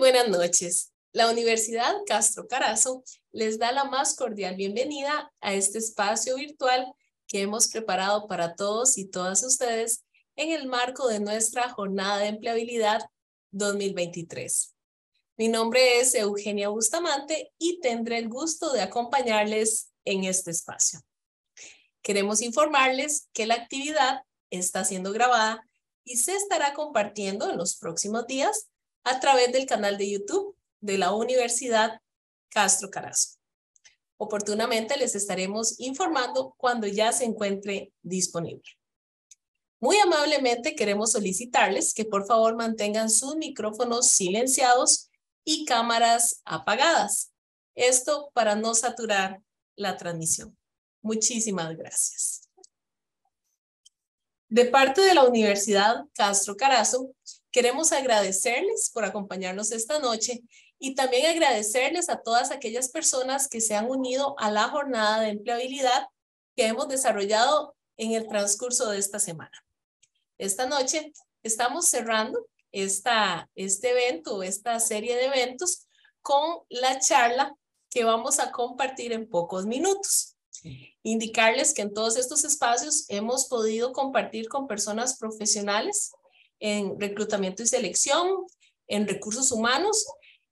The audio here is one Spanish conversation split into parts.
buenas noches. La Universidad Castro Carazo les da la más cordial bienvenida a este espacio virtual que hemos preparado para todos y todas ustedes en el marco de nuestra Jornada de Empleabilidad 2023. Mi nombre es Eugenia Bustamante y tendré el gusto de acompañarles en este espacio. Queremos informarles que la actividad está siendo grabada y se estará compartiendo en los próximos días a través del canal de YouTube de la Universidad Castro Carazo. Oportunamente les estaremos informando cuando ya se encuentre disponible. Muy amablemente queremos solicitarles que por favor mantengan sus micrófonos silenciados y cámaras apagadas. Esto para no saturar la transmisión. Muchísimas gracias. De parte de la Universidad Castro Carazo, Queremos agradecerles por acompañarnos esta noche y también agradecerles a todas aquellas personas que se han unido a la jornada de empleabilidad que hemos desarrollado en el transcurso de esta semana. Esta noche estamos cerrando esta, este evento, esta serie de eventos con la charla que vamos a compartir en pocos minutos. Indicarles que en todos estos espacios hemos podido compartir con personas profesionales en reclutamiento y selección, en recursos humanos,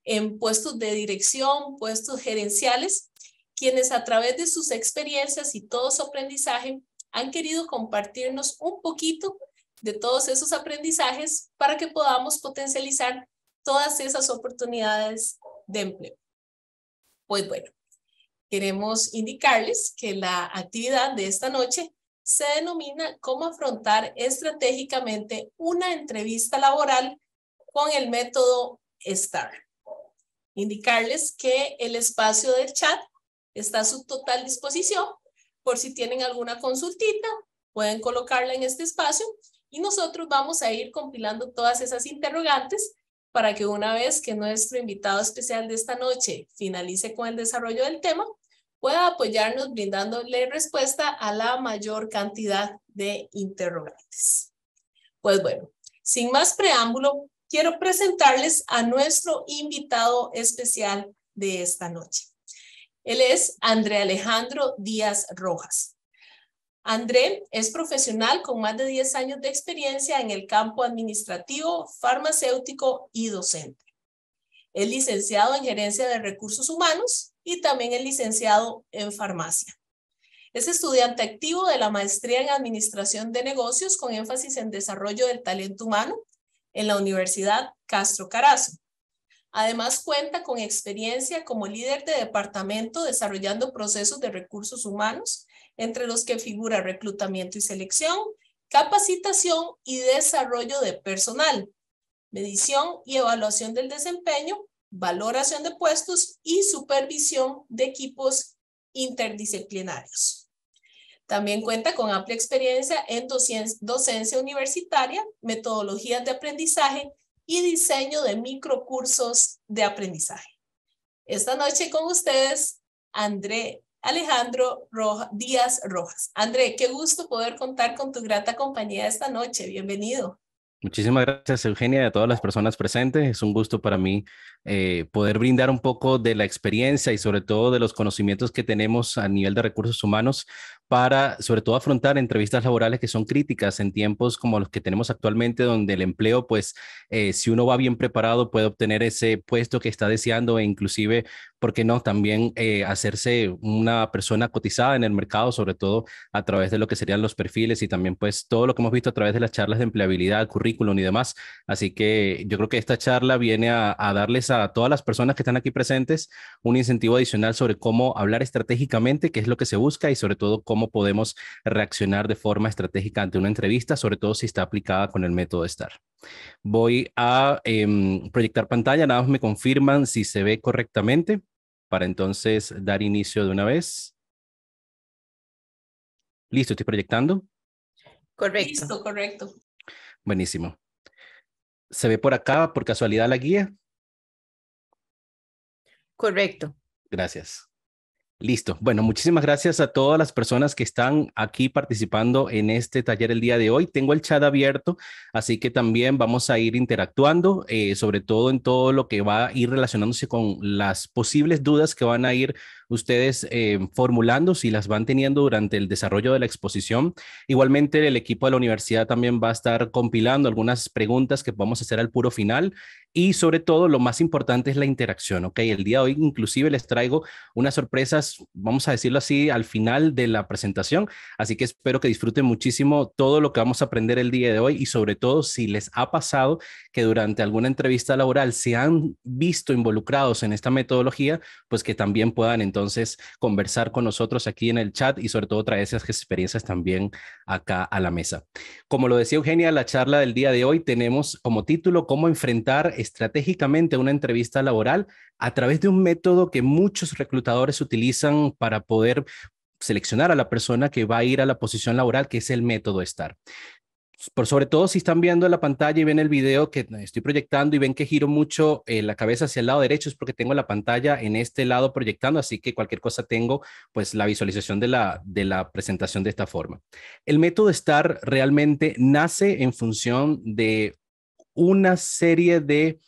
en puestos de dirección, puestos gerenciales, quienes a través de sus experiencias y todo su aprendizaje han querido compartirnos un poquito de todos esos aprendizajes para que podamos potencializar todas esas oportunidades de empleo. Pues bueno, queremos indicarles que la actividad de esta noche se denomina cómo afrontar estratégicamente una entrevista laboral con el método STAR. Indicarles que el espacio del chat está a su total disposición por si tienen alguna consultita, pueden colocarla en este espacio y nosotros vamos a ir compilando todas esas interrogantes para que una vez que nuestro invitado especial de esta noche finalice con el desarrollo del tema, pueda apoyarnos brindándole respuesta a la mayor cantidad de interrogantes. Pues bueno, sin más preámbulo, quiero presentarles a nuestro invitado especial de esta noche. Él es André Alejandro Díaz Rojas. André es profesional con más de 10 años de experiencia en el campo administrativo, farmacéutico y docente. Es licenciado en gerencia de recursos humanos y también el licenciado en farmacia. Es estudiante activo de la maestría en Administración de Negocios con énfasis en desarrollo del talento humano en la Universidad Castro Carazo. Además, cuenta con experiencia como líder de departamento desarrollando procesos de recursos humanos, entre los que figura reclutamiento y selección, capacitación y desarrollo de personal, medición y evaluación del desempeño valoración de puestos y supervisión de equipos interdisciplinarios. También cuenta con amplia experiencia en docencia universitaria, metodologías de aprendizaje y diseño de microcursos de aprendizaje. Esta noche con ustedes, André Alejandro Díaz Rojas. André, qué gusto poder contar con tu grata compañía esta noche. Bienvenido. Muchísimas gracias, Eugenia, y a todas las personas presentes. Es un gusto para mí eh, poder brindar un poco de la experiencia y sobre todo de los conocimientos que tenemos a nivel de recursos humanos para, sobre todo, afrontar entrevistas laborales que son críticas en tiempos como los que tenemos actualmente, donde el empleo, pues, eh, si uno va bien preparado, puede obtener ese puesto que está deseando e inclusive, ¿por qué no?, también eh, hacerse una persona cotizada en el mercado, sobre todo a través de lo que serían los perfiles y también, pues, todo lo que hemos visto a través de las charlas de empleabilidad, currículum y demás. Así que yo creo que esta charla viene a darles a todas las personas que están aquí presentes un incentivo adicional sobre cómo hablar estratégicamente, qué es lo que se busca y sobre todo cómo cómo podemos reaccionar de forma estratégica ante una entrevista, sobre todo si está aplicada con el método STAR. Voy a em, proyectar pantalla, nada más me confirman si se ve correctamente para entonces dar inicio de una vez. Listo, estoy proyectando. Correcto. correcto. Buenísimo. ¿Se ve por acá por casualidad la guía? Correcto. Gracias. Listo. Bueno, muchísimas gracias a todas las personas que están aquí participando en este taller el día de hoy. Tengo el chat abierto, así que también vamos a ir interactuando, eh, sobre todo en todo lo que va a ir relacionándose con las posibles dudas que van a ir ustedes eh, formulando, si las van teniendo durante el desarrollo de la exposición. Igualmente, el equipo de la universidad también va a estar compilando algunas preguntas que vamos a hacer al puro final y sobre todo lo más importante es la interacción, ¿ok? El día de hoy inclusive les traigo unas sorpresas, vamos a decirlo así, al final de la presentación, así que espero que disfruten muchísimo todo lo que vamos a aprender el día de hoy y sobre todo si les ha pasado que durante alguna entrevista laboral se han visto involucrados en esta metodología, pues que también puedan entonces entonces conversar con nosotros aquí en el chat y sobre todo traer esas experiencias también acá a la mesa. Como lo decía Eugenia, la charla del día de hoy tenemos como título cómo enfrentar estratégicamente una entrevista laboral a través de un método que muchos reclutadores utilizan para poder seleccionar a la persona que va a ir a la posición laboral, que es el método STAR. Por sobre todo si están viendo la pantalla y ven el video que estoy proyectando y ven que giro mucho eh, la cabeza hacia el lado derecho, es porque tengo la pantalla en este lado proyectando, así que cualquier cosa tengo pues la visualización de la, de la presentación de esta forma. El método STAR realmente nace en función de una serie de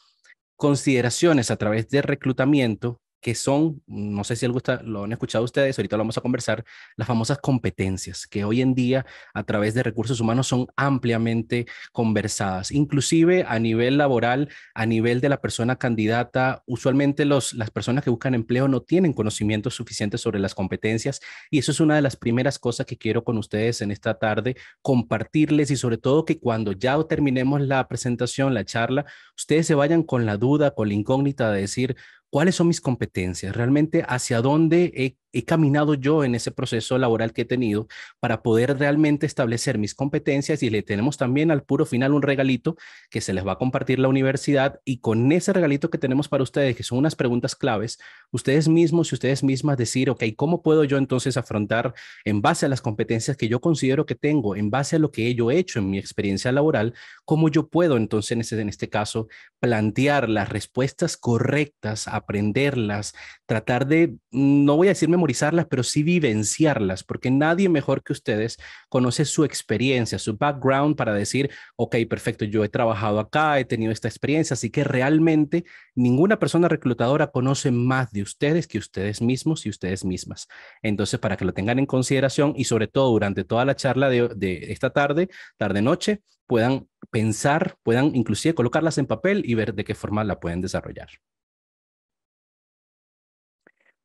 consideraciones a través de reclutamiento que son, no sé si les gusta, lo han escuchado ustedes, ahorita lo vamos a conversar, las famosas competencias, que hoy en día a través de recursos humanos son ampliamente conversadas, inclusive a nivel laboral, a nivel de la persona candidata, usualmente los, las personas que buscan empleo no tienen conocimientos suficientes sobre las competencias y eso es una de las primeras cosas que quiero con ustedes en esta tarde compartirles y sobre todo que cuando ya terminemos la presentación, la charla, ustedes se vayan con la duda, con la incógnita de decir, cuáles son mis competencias, realmente hacia dónde he, caminado yo en ese proceso laboral que he tenido para poder realmente establecer mis competencias y le tenemos también al puro final un regalito que se les va a compartir la universidad y con ese regalito que tenemos para ustedes, que son unas preguntas claves, ustedes mismos y ustedes mismas decir, ok, ¿cómo puedo yo entonces afrontar en base a las competencias que yo considero que tengo, en base a lo que yo he hecho en mi experiencia laboral, cómo yo puedo entonces en este, en este caso plantear las respuestas correctas a aprenderlas, tratar de, no voy a decir memorizarlas, pero sí vivenciarlas, porque nadie mejor que ustedes conoce su experiencia, su background para decir, ok, perfecto, yo he trabajado acá, he tenido esta experiencia, así que realmente ninguna persona reclutadora conoce más de ustedes que ustedes mismos y ustedes mismas. Entonces, para que lo tengan en consideración y sobre todo durante toda la charla de, esta tarde, tarde-noche, puedan pensar, puedan inclusive colocarlas en papel y ver de qué forma la pueden desarrollar.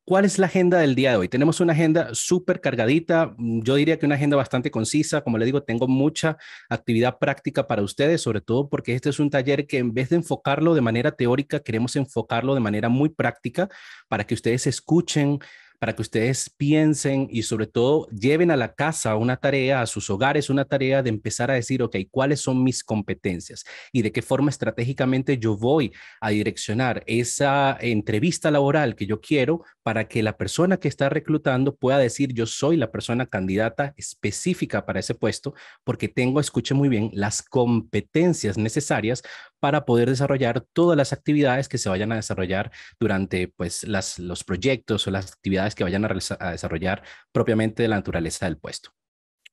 ¿Cuál es la agenda del día de hoy? Tenemos una agenda súper cargadita, mm, yo diría que una agenda bastante concisa, como le digo, tengo mucha actividad práctica para ustedes, sobre todo porque este es un taller que en vez de enfocarlo de manera teórica, queremos enfocarlo de manera muy práctica para que ustedes escuchen para que ustedes piensen y sobre todo lleven a la casa una tarea, a sus hogares una tarea de empezar a decir, ok, ¿cuáles son mis competencias? Y de qué forma estratégicamente yo voy a direccionar esa entrevista laboral que yo quiero para que la persona que está reclutando pueda decir, yo soy la persona candidata específica para ese puesto porque tengo, escuche muy bien, las competencias necesarias para poder desarrollar todas las actividades que se vayan a desarrollar durante pues, las, los proyectos o las actividades que vayan a, a desarrollar propiamente de la naturaleza del puesto.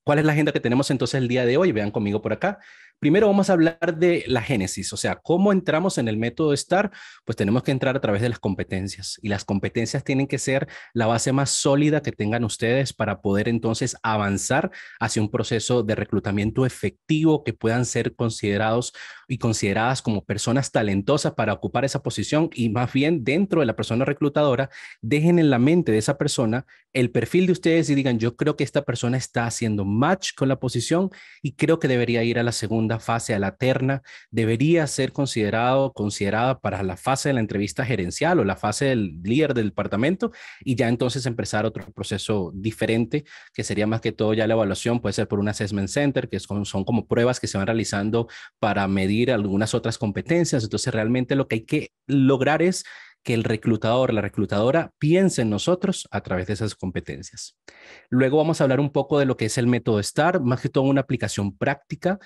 ¿Cuál es la agenda que tenemos entonces el día de hoy? Vean conmigo por acá. Primero vamos a hablar de la génesis, o sea, cómo entramos en el método estar? Pues tenemos que entrar a través de las competencias y las competencias tienen que ser la base más sólida que tengan ustedes para poder entonces avanzar hacia un proceso de reclutamiento efectivo que puedan ser considerados y consideradas como personas talentosas para ocupar esa posición y más bien dentro de la persona reclutadora, dejen en la mente de esa persona el perfil de ustedes y digan, yo creo que esta persona está haciendo match con la posición y creo que debería ir a la segunda la fase a la terna debería ser considerado, considerada para la fase de la entrevista gerencial o la fase del líder del departamento y ya entonces empezar otro proceso diferente que sería más que todo ya la evaluación, puede ser por un assessment center, que son, son como pruebas que se van realizando para medir algunas otras competencias. Entonces realmente lo que hay que lograr es que el reclutador, la reclutadora piense en nosotros a través de esas competencias. Luego vamos a hablar un poco de lo que es el método STAR, más que todo una aplicación práctica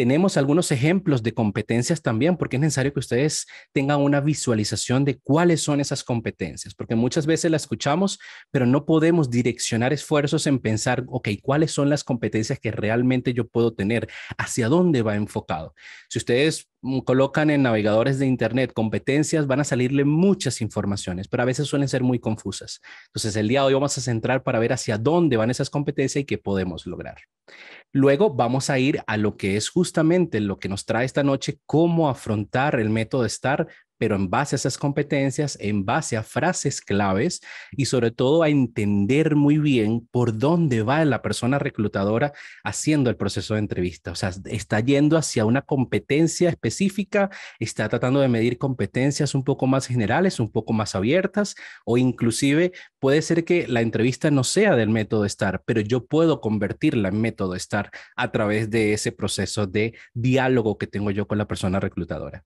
tenemos algunos ejemplos de competencias también, porque es necesario que ustedes tengan una visualización de cuáles son esas competencias, porque muchas veces las escuchamos, pero no podemos direccionar esfuerzos en pensar, ok, ¿cuáles son las competencias que realmente yo puedo tener? ¿Hacia dónde va enfocado? Si ustedes Mm, colocan en navegadores de Internet competencias, van a salirle muchas informaciones, pero a veces suelen ser muy confusas. Entonces, el día de hoy vamos a centrar para ver hacia dónde van esas competencias y qué podemos lograr. Luego vamos a ir a lo que es justamente lo que nos trae esta noche, cómo afrontar el método de estar pero en base a esas competencias, en base a frases claves y sobre todo a entender muy bien por dónde va la persona reclutadora haciendo el proceso de entrevista. O sea, está yendo hacia una competencia específica, está tratando de medir competencias un poco más generales, un poco más abiertas o inclusive puede ser que la entrevista no sea del método STAR, pero yo puedo convertirla en método STAR a través de ese proceso de diálogo que tengo yo con la persona reclutadora.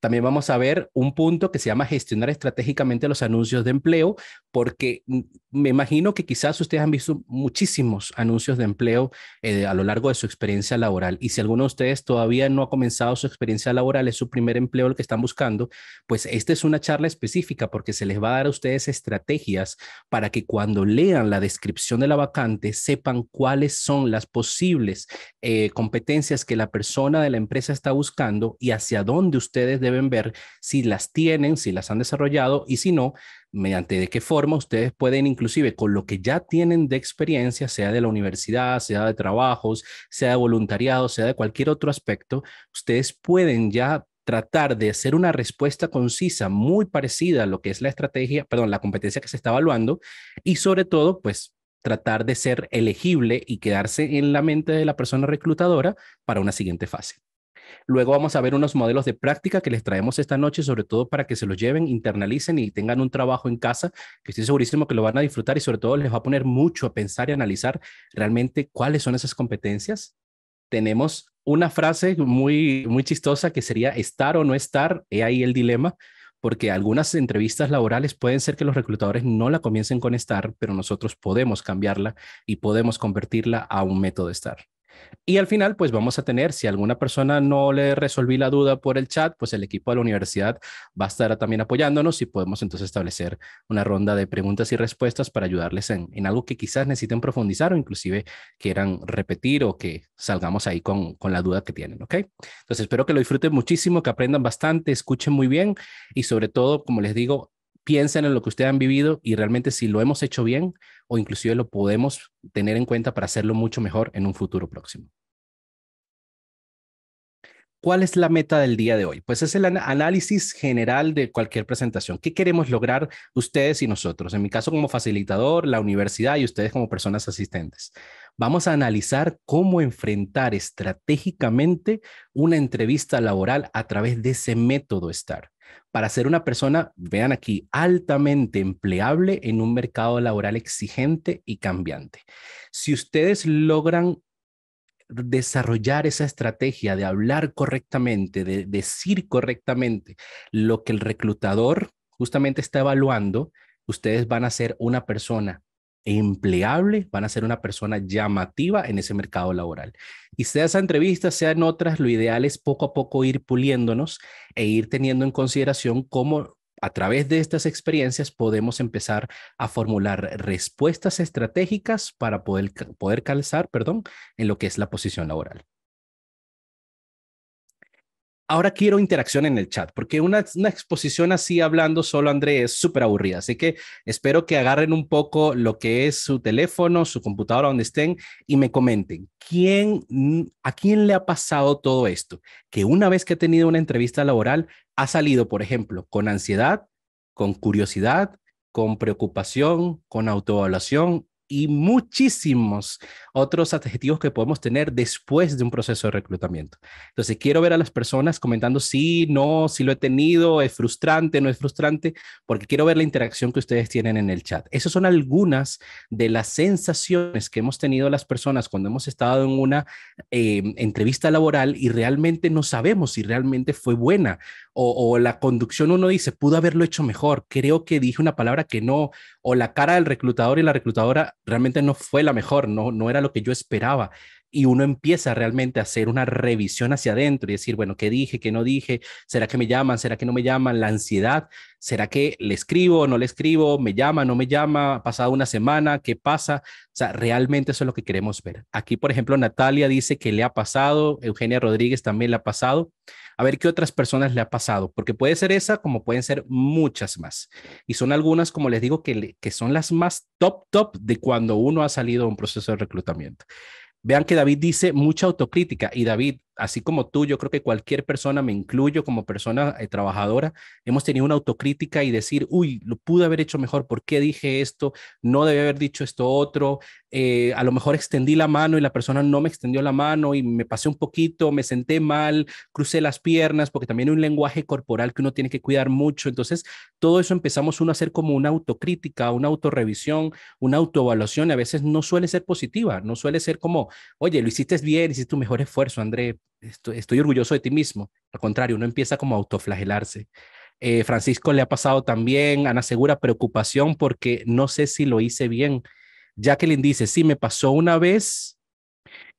También vamos a ver un punto que se llama gestionar estratégicamente los anuncios de empleo, porque me imagino que quizás ustedes han visto muchísimos anuncios de empleo eh, a lo largo de su experiencia laboral. Y si alguno de ustedes todavía no ha comenzado su experiencia laboral, es su primer empleo el que están buscando, pues esta es una charla específica porque se les va a dar a ustedes estrategias para que cuando lean la descripción de la vacante sepan cuáles son las posibles eh, competencias que la persona de la empresa está buscando y hacia dónde ustedes deben ver si las tienen, si las han desarrollado y si no, mediante de qué forma ustedes pueden inclusive con lo que ya tienen de experiencia, sea de la universidad, sea de trabajos, sea de voluntariado, sea de cualquier otro aspecto, ustedes pueden ya tratar de hacer una respuesta concisa muy parecida a lo que es la estrategia, perdón, la competencia que se está evaluando y sobre todo, pues tratar de ser elegible y quedarse en la mente de la persona reclutadora para una siguiente fase. Luego vamos a ver unos modelos de práctica que les traemos esta noche, sobre todo para que se los lleven, internalicen y tengan un trabajo en casa, que estoy segurísimo que lo van a disfrutar y sobre todo les va a poner mucho a pensar y analizar realmente cuáles son esas competencias. Tenemos una frase muy, muy chistosa que sería estar o no estar, he ahí el dilema, porque algunas entrevistas laborales pueden ser que los reclutadores no la comiencen con estar, pero nosotros podemos cambiarla y podemos convertirla a un método de estar. Y al final, pues vamos a tener, si alguna persona no le resolví la duda por el chat, pues el equipo de la universidad va a estar también apoyándonos y podemos entonces establecer una ronda de preguntas y respuestas para ayudarles en, algo que quizás necesiten profundizar o inclusive quieran repetir o que salgamos ahí con, la duda que tienen, ¿ok? Entonces espero que lo disfruten muchísimo, que aprendan bastante, escuchen muy bien y sobre todo, como les digo, piensen en lo que ustedes han vivido y realmente si lo hemos hecho bien o inclusive lo podemos tener en cuenta para hacerlo mucho mejor en un futuro próximo. ¿Cuál es la meta del día de hoy? Pues es el análisis general de cualquier presentación. ¿Qué queremos lograr ustedes y nosotros? En mi caso como facilitador, la universidad y ustedes como personas asistentes. Vamos a analizar cómo enfrentar estratégicamente una entrevista laboral a través de ese método STAR. Para ser una persona, vean aquí, altamente empleable en un mercado laboral exigente y cambiante. Si ustedes logran desarrollar esa estrategia de hablar correctamente, de decir correctamente lo que el reclutador justamente está evaluando, ustedes van a ser una persona empleable, van a ser una persona llamativa en ese mercado laboral. Y sea esa entrevista, sea en otras, lo ideal es poco a poco ir puliéndonos e ir teniendo en consideración cómo a través de estas experiencias podemos empezar a formular respuestas estratégicas para poder, poder calzar, perdón, en lo que es la posición laboral ahora quiero interacción en el chat, porque una, exposición así hablando solo, André, es súper aburrida. Así que espero que agarren un poco lo que es su teléfono, su computadora, donde estén, y me comenten, ¿quién, ¿a quién le ha pasado todo esto? Que una vez que ha tenido una entrevista laboral, ha salido, por ejemplo, con ansiedad, con curiosidad, con preocupación, con autoevaluación y muchísimos otros adjetivos que podemos tener después de un proceso de reclutamiento. Entonces, quiero ver a las personas comentando sí, no, si lo he tenido, es frustrante, no es frustrante, porque quiero ver la interacción que ustedes tienen en el chat. Esas son algunas de las sensaciones que hemos tenido las personas cuando hemos estado en una em, entrevista laboral y realmente no sabemos si realmente fue buena o, o la conducción uno dice, pudo haberlo hecho mejor, creo que dije una palabra que no o la cara del reclutador y la reclutadora realmente no fue la mejor, no, no era lo que yo esperaba. Y uno empieza realmente a hacer una revisión hacia adentro y decir, bueno, ¿qué dije? ¿Qué no dije? ¿Será que me llaman? ¿Será que no me llaman? La ansiedad, ¿será que le escribo? ¿No le escribo? ¿Me llama? ¿No me llama? ¿Ha pasado una semana? ¿Qué pasa? O sea, realmente eso es lo que queremos ver. Aquí, por ejemplo, Natalia dice que le ha pasado, Eugenia Rodríguez también le ha pasado a ver qué otras personas le ha pasado, porque puede ser esa como pueden ser muchas más. Y son algunas, como les digo, que, que son las más top, top de cuando uno ha salido a un proceso de reclutamiento. Vean que David dice mucha autocrítica y David, así como tú, yo creo que cualquier persona, me incluyo como persona eh, trabajadora, hemos tenido una autocrítica y decir, uy, lo pude haber hecho mejor, ¿por qué dije esto? No debí haber dicho esto otro, eh, a lo mejor extendí la mano y la persona no me extendió la mano y me pasé un poquito, me senté mal, crucé las piernas, porque también hay un lenguaje corporal que uno tiene que cuidar mucho. Entonces, todo eso empezamos uno a hacer como una autocrítica, una autorrevisión, una autoevaluación, y a veces no suele ser positiva, no suele ser como, oye, lo hiciste bien, hiciste tu mejor esfuerzo, André, estoy, orgulloso de ti mismo. Al contrario, uno empieza como a autoflagelarse. Eh, Francisco le ha pasado también, Ana Segura, preocupación porque no sé si lo hice bien. Jacqueline dice, sí, me pasó una vez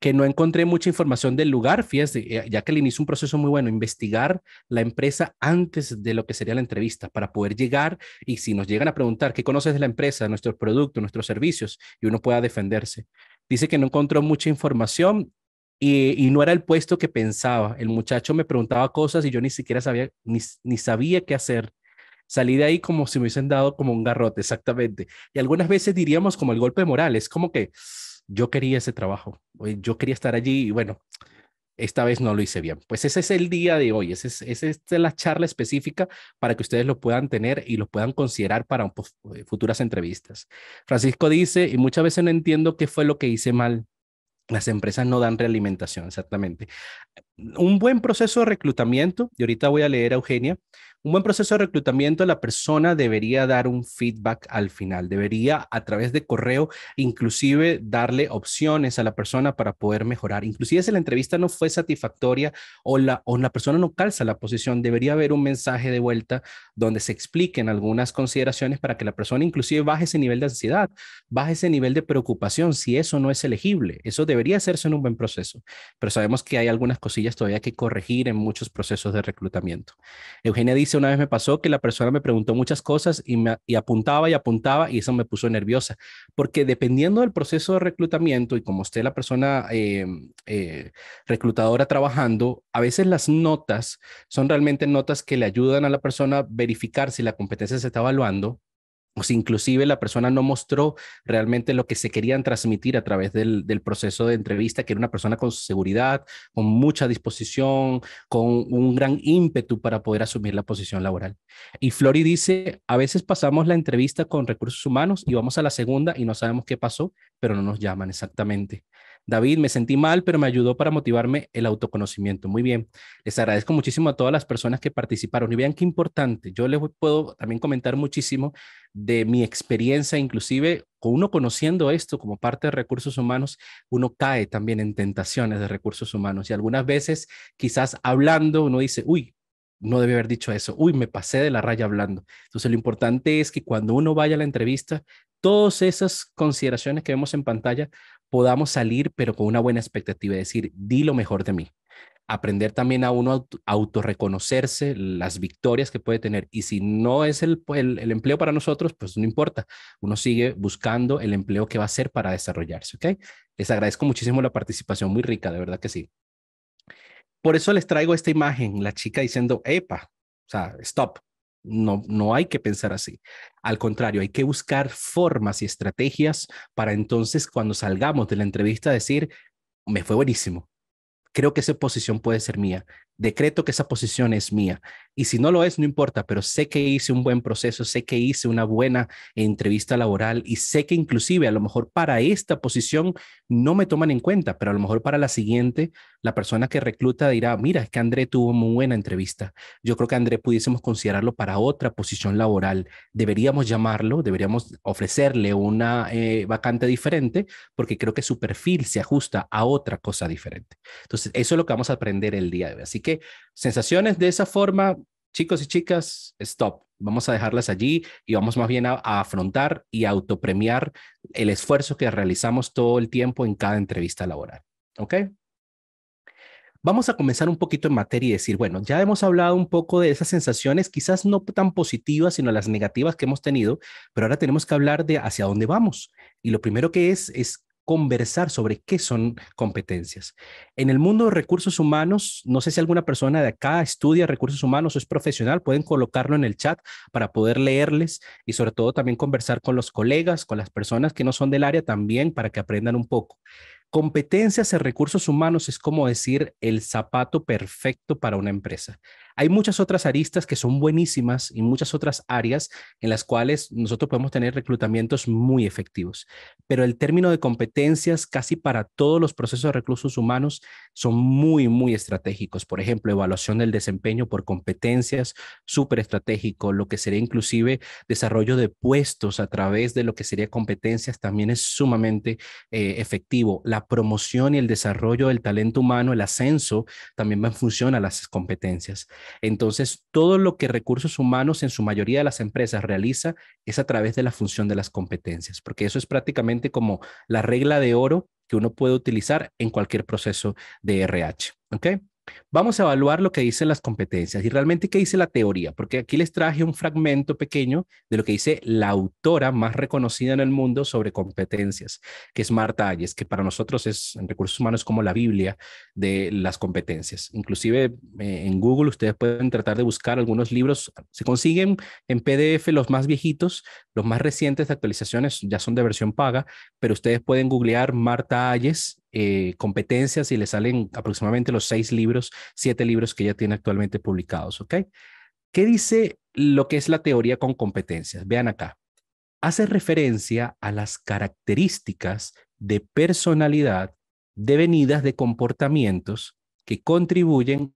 que no encontré mucha información del lugar, fíjese, eh, Jacqueline hizo un proceso muy bueno, investigar la empresa antes de lo que sería la entrevista para poder llegar y si nos llegan a preguntar qué conoces de la empresa, nuestros productos, nuestros servicios, y uno pueda defenderse. Dice que no encontró mucha información eh, y, no era el puesto que pensaba. El muchacho me preguntaba cosas y yo ni siquiera sabía, ni, sabía qué hacer. Salí de ahí como si me hubiesen dado como un garrote, exactamente. Y algunas veces diríamos como el golpe moral, es como que yo quería ese trabajo, yo quería estar allí y bueno, esta vez no lo hice bien. Pues ese es el día de hoy, es, esa es la charla específica para que ustedes lo puedan tener y lo puedan considerar para eh, futuras entrevistas. Francisco dice, y muchas veces no entiendo qué fue lo que hice mal, las empresas no dan realimentación, exactamente. Un buen proceso de reclutamiento, y ahorita voy a leer a Eugenia, un buen proceso de reclutamiento, la persona debería dar un feedback al final, debería a través de correo inclusive darle opciones a la persona para poder mejorar. Inclusive si la entrevista no fue satisfactoria o la, o la persona no calza la posición, debería haber un mensaje de vuelta donde se expliquen algunas consideraciones para que la persona inclusive baje ese nivel de ansiedad, baje ese nivel de preocupación si eso no es elegible. Eso debería hacerse en un buen proceso, pero sabemos que hay algunas cosillas todavía que corregir en muchos procesos de reclutamiento. Eugenia dice, una vez me pasó que la persona me preguntó muchas cosas y, me, apuntaba y apuntaba y eso me puso nerviosa, porque dependiendo del proceso de reclutamiento y como esté la persona em, eh, reclutadora trabajando, a veces las notas son realmente notas que le ayudan a la persona a verificar si la competencia se está evaluando inclusive la persona no mostró realmente lo que se querían transmitir a través del, del, proceso de entrevista, que era una persona con seguridad, con mucha disposición, con un gran ímpetu para poder asumir la posición laboral. Y Flori dice, a veces pasamos la entrevista con recursos humanos y vamos a la segunda y no sabemos qué pasó, pero no nos llaman exactamente. David, me sentí mal, pero me ayudó para motivarme el autoconocimiento. Muy bien. Les agradezco muchísimo a todas las personas que participaron. Y vean qué importante. Yo les puedo también comentar muchísimo de mi experiencia, inclusive uno conociendo esto como parte de recursos humanos, uno cae también en tentaciones de recursos humanos. Y algunas veces, quizás hablando, uno dice, uy, no debe haber dicho eso. Uy, me pasé de la raya hablando. Entonces, lo importante es que cuando uno vaya a la entrevista, todas esas consideraciones que vemos en pantalla, podamos salir, pero con una buena expectativa, es decir, di lo mejor de mí. Aprender también a uno auto, autorreconocerse las victorias que puede tener. Y si no es el, el, empleo para nosotros, pues no importa. Uno sigue buscando el empleo que va a ser para desarrollarse. ¿ok? Les agradezco muchísimo la participación, muy rica, de verdad que sí. Por eso les traigo esta imagen, la chica diciendo, epa, o sea, stop, no, hay que pensar así. Al contrario, hay que buscar formas y estrategias para entonces cuando salgamos de la entrevista decir, me fue buenísimo, creo que esa posición puede ser mía, decreto que esa posición es mía. Y si no lo es, no importa, pero sé que hice un buen proceso, sé que hice una buena entrevista laboral y sé que inclusive a lo mejor para esta posición no me toman en cuenta, pero a lo mejor para la siguiente, la persona que recluta dirá, mira, es que André tuvo muy buena entrevista. Yo creo que André pudiésemos considerarlo para otra posición laboral. Deberíamos llamarlo, deberíamos ofrecerle una eh, vacante diferente porque creo que su perfil se ajusta a otra cosa diferente. Entonces, eso es lo que vamos a aprender el día de hoy. Así que sensaciones de esa forma, chicos y chicas, stop. Vamos a dejarlas allí y vamos más bien a, afrontar y autopremiar el esfuerzo que realizamos todo el tiempo en cada entrevista laboral. ¿Ok? Vamos a comenzar un poquito en materia y decir, bueno, ya hemos hablado un poco de esas sensaciones, quizás no tan positivas, sino las negativas que hemos tenido, pero ahora tenemos que hablar de hacia dónde vamos. Y lo primero que es, es conversar sobre qué son competencias. En el mundo de recursos humanos, no sé si alguna persona de acá estudia recursos humanos o es profesional, pueden colocarlo en el chat para poder leerles y sobre todo también conversar con los colegas, con las personas que no son del área también para que aprendan un poco. Competencias en recursos humanos es como decir el zapato perfecto para una empresa. Hay muchas otras aristas que son buenísimas y muchas otras áreas en las cuales nosotros podemos tener reclutamientos muy efectivos, pero el término de competencias casi para todos los procesos de reclusos humanos son muy, muy estratégicos. Por ejemplo, evaluación del desempeño por competencias, súper estratégico, lo que sería inclusive desarrollo de puestos a través de lo que sería competencias también es sumamente eh, efectivo. La promoción y el desarrollo del talento humano, el ascenso, también va en función a las competencias. Entonces, todo lo que recursos humanos en su mayoría de las empresas realiza es a través de la función de las competencias, porque eso es prácticamente como la regla de oro que uno puede utilizar en cualquier proceso de RH. Vamos a evaluar lo que dicen las competencias y realmente qué dice la teoría, porque aquí les traje un fragmento pequeño de lo que dice la autora más reconocida en el mundo sobre competencias, que es Marta Ayes, que para nosotros es en recursos humanos como la Biblia de las competencias. Inclusive eh, en Google ustedes pueden tratar de buscar algunos libros, se consiguen en PDF los más viejitos, los más recientes de actualizaciones ya son de versión paga, pero ustedes pueden googlear Marta Ayes eh, competencias y le salen aproximadamente los seis libros, siete libros que ella tiene actualmente publicados, ¿ok? ¿Qué dice lo que es la teoría con competencias? Vean acá. Hace referencia a las características de personalidad devenidas de comportamientos que contribuyen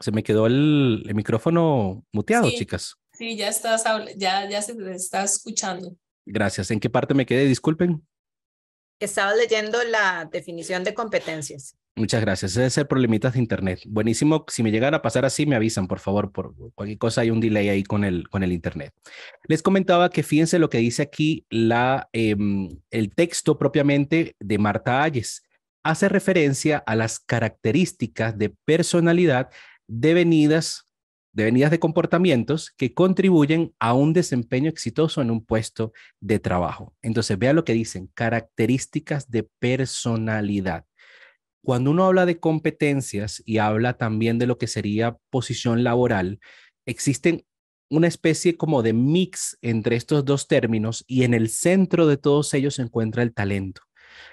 Se me quedó el, micrófono muteado, chicas. Sí, ya estás, ya, ya se está escuchando. Gracias. ¿En qué parte me quedé? Disculpen. Estaba leyendo la definición de competencias. Muchas gracias. Ese es problemitas problemita de internet. Buenísimo. Si me llegara a pasar así, me avisan, por favor, por cualquier cosa hay un delay ahí con el, con el internet. Les comentaba que fíjense lo que dice aquí la, em, el texto propiamente de Marta Ayes. Hace referencia a las características de personalidad devenidas, devenidas de comportamientos que contribuyen a un desempeño exitoso en un puesto de trabajo. Entonces, vea lo que dicen, características de personalidad. Cuando uno habla de competencias y habla también de lo que sería posición laboral, existen una especie como de mix entre estos dos términos y en el centro de todos ellos se encuentra el talento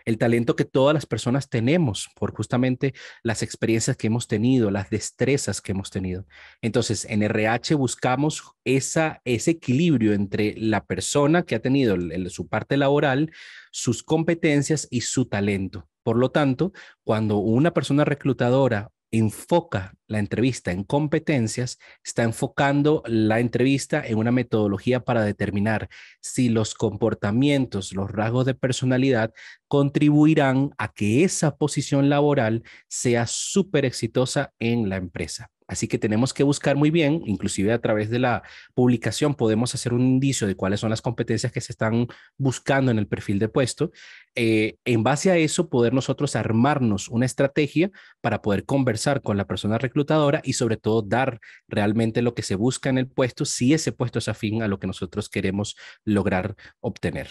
el talento que todas las personas tenemos por justamente las experiencias que hemos tenido, las destrezas que hemos tenido. Entonces, en RH buscamos esa, ese equilibrio entre la persona que ha tenido su parte laboral, sus competencias y su talento. Por lo tanto, cuando una persona reclutadora enfoca la entrevista en competencias, está enfocando la entrevista en una metodología para determinar si los comportamientos, los rasgos de personalidad contribuirán a que esa posición laboral sea súper exitosa en la empresa. Así que tenemos que buscar muy bien, inclusive a través de la publicación podemos hacer un indicio de cuáles son las competencias que se están buscando en el perfil de puesto. Eh, en base a eso, poder nosotros armarnos una estrategia para poder conversar con la persona reclutadora y sobre todo dar realmente lo que se busca en el puesto, si ese puesto es afín a lo que nosotros queremos lograr obtener.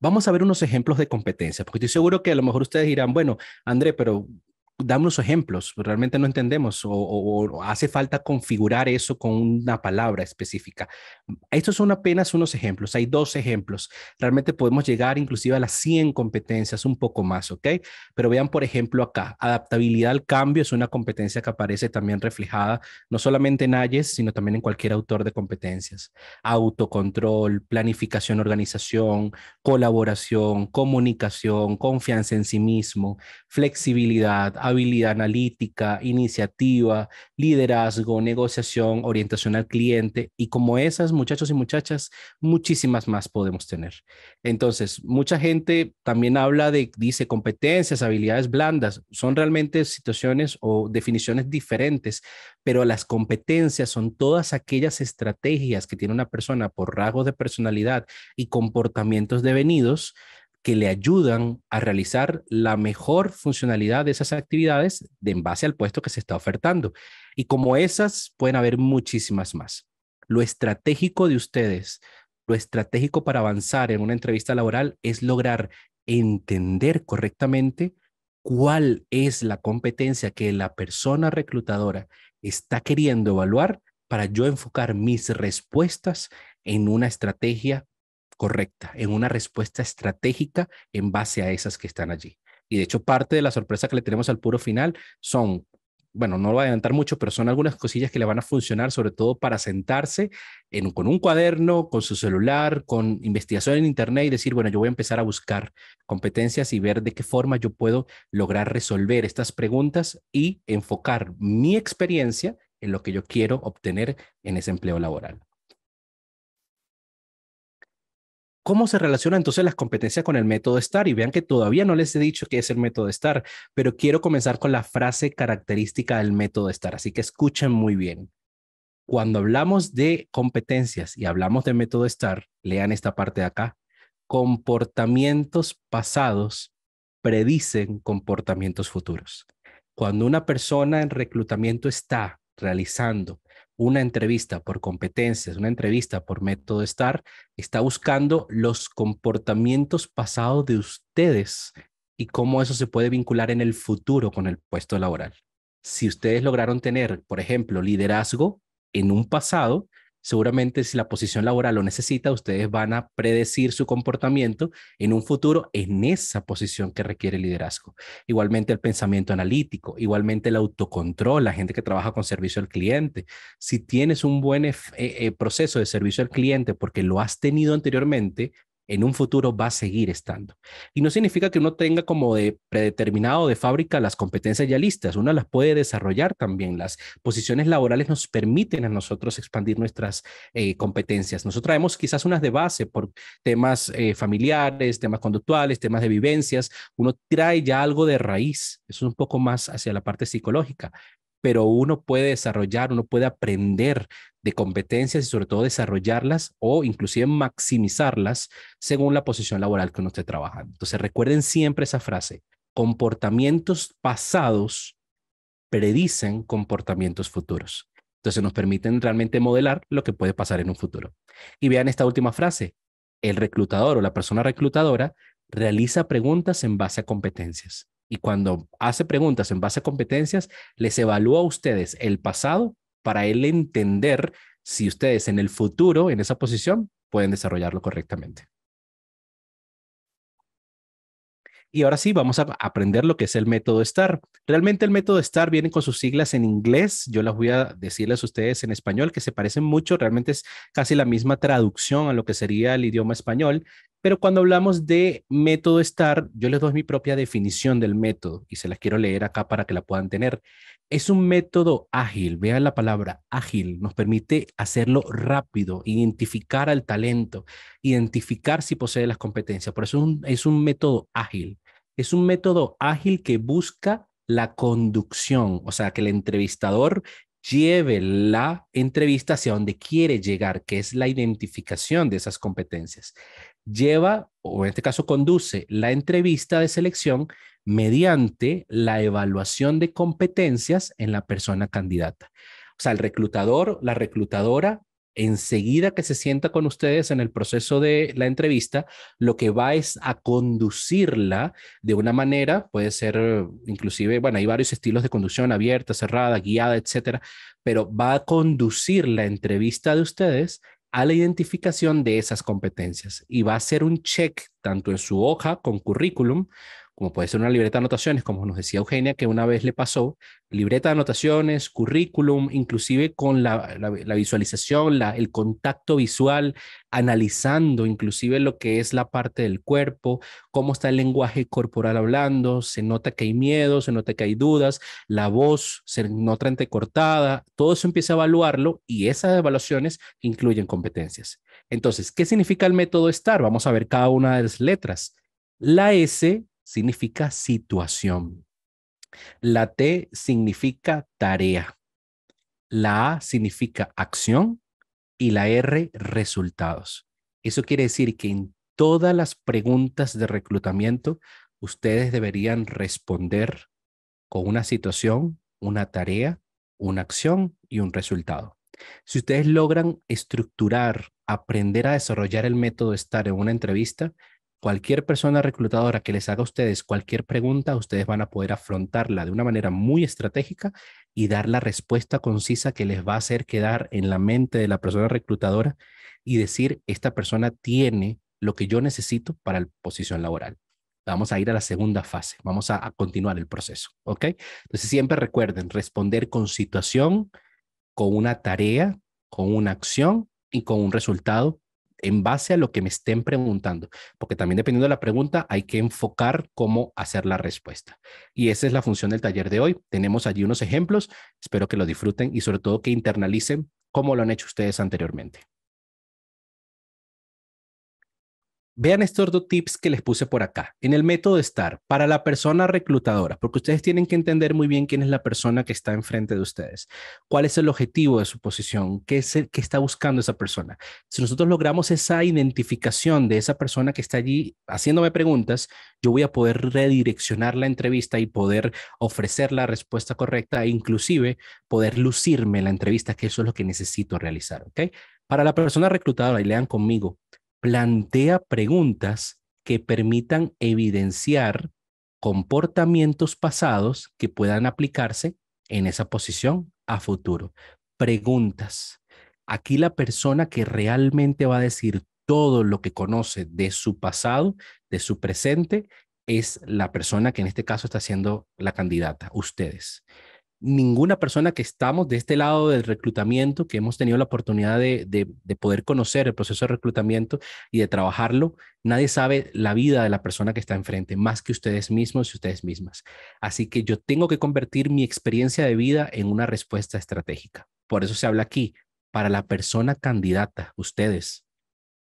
Vamos a ver unos ejemplos de competencias, porque estoy seguro que a lo mejor ustedes dirán, bueno, André, pero damos ejemplos, pues, realmente no entendemos o, hace falta configurar eso con una palabra específica. Estos son apenas unos ejemplos, hay dos ejemplos. Realmente podemos llegar inclusive a las 100 competencias, un poco más, ¿ok? Pero vean, por ejemplo, acá, adaptabilidad al cambio es una competencia que aparece también reflejada no solamente en Ayes, sino también en cualquier autor de competencias. Autocontrol, planificación, organización, colaboración, comunicación, confianza en sí mismo, flexibilidad, habilidad analítica, iniciativa, liderazgo, negociación, orientación al cliente y como esas, muchachos y muchachas, muchísimas más podemos tener. Entonces, mucha gente también habla de, dice, competencias, habilidades blandas. Son realmente situaciones o definiciones diferentes, pero las competencias son todas aquellas estrategias que tiene una persona por rasgos de personalidad y comportamientos devenidos que le ayudan a realizar la mejor funcionalidad de esas actividades de en base al puesto que se está ofertando. Y como esas, pueden haber muchísimas más. Lo estratégico de ustedes, lo estratégico para avanzar en una entrevista laboral es lograr entender correctamente cuál es la competencia que la persona reclutadora está queriendo evaluar para yo enfocar mis respuestas en una estrategia correcta, en una respuesta estratégica en base a esas que están allí. Y de hecho, parte de la sorpresa que le tenemos al puro final son, bueno, no lo voy a adelantar mucho, pero son algunas cosillas que le van a funcionar, sobre todo para sentarse con un cuaderno, con su celular, con investigación en Internet y decir, bueno, yo voy a empezar a buscar competencias y ver de qué forma yo puedo lograr resolver estas preguntas y enfocar mi experiencia en lo que yo quiero obtener en ese empleo laboral. ¿Cómo se relacionan entonces las competencias con el método STAR? Y vean que todavía no les he dicho qué es el método de estar, pero quiero comenzar con la frase característica del método estar. así que escuchen muy bien. Cuando hablamos de competencias y hablamos de método estar, lean esta parte de acá. Comportamientos pasados predicen comportamientos futuros. Cuando una persona en reclutamiento está realizando una entrevista por competencias, una entrevista por método de estar, está buscando los comportamientos pasados de ustedes y cómo eso se puede vincular en el futuro con el puesto laboral. Si ustedes lograron tener, por ejemplo, liderazgo en un pasado, seguramente si la posición laboral lo necesita, ustedes van a predecir su comportamiento en un futuro en esa posición que requiere liderazgo. Igualmente el pensamiento analítico, igualmente el autocontrol, la gente que trabaja con servicio al cliente. Si tienes un buen eh, eh, proceso de servicio al cliente porque lo has tenido anteriormente, en un futuro va a seguir estando. Y no significa que uno tenga como de predeterminado de fábrica las competencias ya listas, uno las puede desarrollar también. Las posiciones laborales nos permiten a nosotros expandir nuestras eh, competencias. Nosotros traemos quizás unas de base por temas eh, familiares, temas conductuales, temas de vivencias. Uno trae ya algo de raíz. Eso es un poco más hacia la parte psicológica pero uno puede desarrollar, uno puede aprender de competencias y sobre todo desarrollarlas o inclusive maximizarlas según la posición laboral que uno esté trabajando. Entonces recuerden siempre esa frase, comportamientos pasados predicen comportamientos futuros. Entonces nos permiten realmente modelar lo que puede pasar en un futuro. Y vean esta última frase, el reclutador o la persona reclutadora realiza preguntas en base a competencias y cuando hace preguntas en base a competencias, les evalúa a ustedes el pasado para él entender si ustedes en el futuro, en esa posición, pueden desarrollarlo correctamente. Y ahora sí, vamos a aprender lo que es el método STAR. Realmente el método STAR viene con sus siglas en inglés. Yo las voy a decirles a ustedes en español, que se parecen mucho. Realmente es casi la misma traducción a lo que sería el idioma español. Pero cuando hablamos de método STAR, yo les doy mi propia definición del método y se las quiero leer acá para que la puedan tener. Es un método ágil, vean la palabra ágil, nos permite hacerlo rápido, identificar al talento, identificar si posee las competencias. Por eso es un, es un método ágil. Es un método ágil que busca la conducción, o sea, que el entrevistador lleve la entrevista hacia donde quiere llegar, que es la identificación de esas competencias lleva, o en este caso conduce, la entrevista de selección mediante la evaluación de competencias en la persona candidata. O sea, el reclutador, la reclutadora, enseguida que se sienta con ustedes en el proceso de la entrevista, lo que va es a conducirla de una manera, puede ser inclusive, bueno, hay varios estilos de conducción, abierta, cerrada, guiada, etcétera, pero va a conducir la entrevista de ustedes a la identificación de esas competencias y va a hacer un check tanto en su hoja con currículum como puede ser una libreta de anotaciones, como nos decía Eugenia, que una vez le pasó, libreta de anotaciones, currículum, inclusive con la, visualización, la, el contacto visual, analizando inclusive lo que es la parte del cuerpo, cómo está el lenguaje corporal hablando, se nota que hay miedo, se nota que hay dudas, la voz se nota entrecortada, todo eso empieza a evaluarlo y esas evaluaciones incluyen competencias. Entonces, ¿qué significa el método STAR? Vamos a ver cada una de las letras. La S significa situación. La T significa tarea. La A significa acción y la R resultados. Eso quiere decir que en todas las preguntas de reclutamiento ustedes deberían responder con una situación, una tarea, una acción y un resultado. Si ustedes logran estructurar, aprender a desarrollar el método de estar en una entrevista, cualquier persona reclutadora que les haga a ustedes cualquier pregunta, ustedes van a poder afrontarla de una manera muy estratégica y dar la respuesta concisa que les va a hacer quedar en la mente de la persona reclutadora y decir, esta persona tiene lo que yo necesito para la posición laboral. Vamos a ir a la segunda fase, vamos a, continuar el proceso, ¿ok? Entonces siempre recuerden responder con situación, con una tarea, con una acción y con un resultado en base a lo que me estén preguntando, porque también dependiendo de la pregunta hay que enfocar cómo hacer la respuesta. Y esa es la función del taller de hoy. Tenemos allí unos ejemplos, espero que lo disfruten y sobre todo que internalicen cómo lo han hecho ustedes anteriormente. Vean estos dos tips que les puse por acá. En el método STAR, para la persona reclutadora, porque ustedes tienen que entender muy bien quién es la persona que está enfrente de ustedes, cuál es el objetivo de su posición, qué es que está buscando esa persona. Si nosotros logramos esa identificación de esa persona que está allí haciéndome preguntas, yo voy a poder redireccionar la entrevista y poder ofrecer la respuesta correcta e inclusive poder lucirme la entrevista, que eso es lo que necesito realizar, Para la persona reclutadora, y lean conmigo, plantea preguntas que permitan evidenciar comportamientos pasados que puedan aplicarse en esa posición a futuro. Preguntas. Aquí la persona que realmente va a decir todo lo que conoce de su pasado, de su presente, es la persona que en este caso está siendo la candidata, ustedes ninguna persona que estamos de este lado del reclutamiento, que hemos tenido la oportunidad de, poder conocer el proceso de reclutamiento y de trabajarlo, nadie sabe la vida de la persona que está enfrente, más que ustedes mismos y ustedes mismas. Así que yo tengo que convertir mi experiencia de vida en una respuesta estratégica. Por eso se habla aquí, para la persona candidata, ustedes,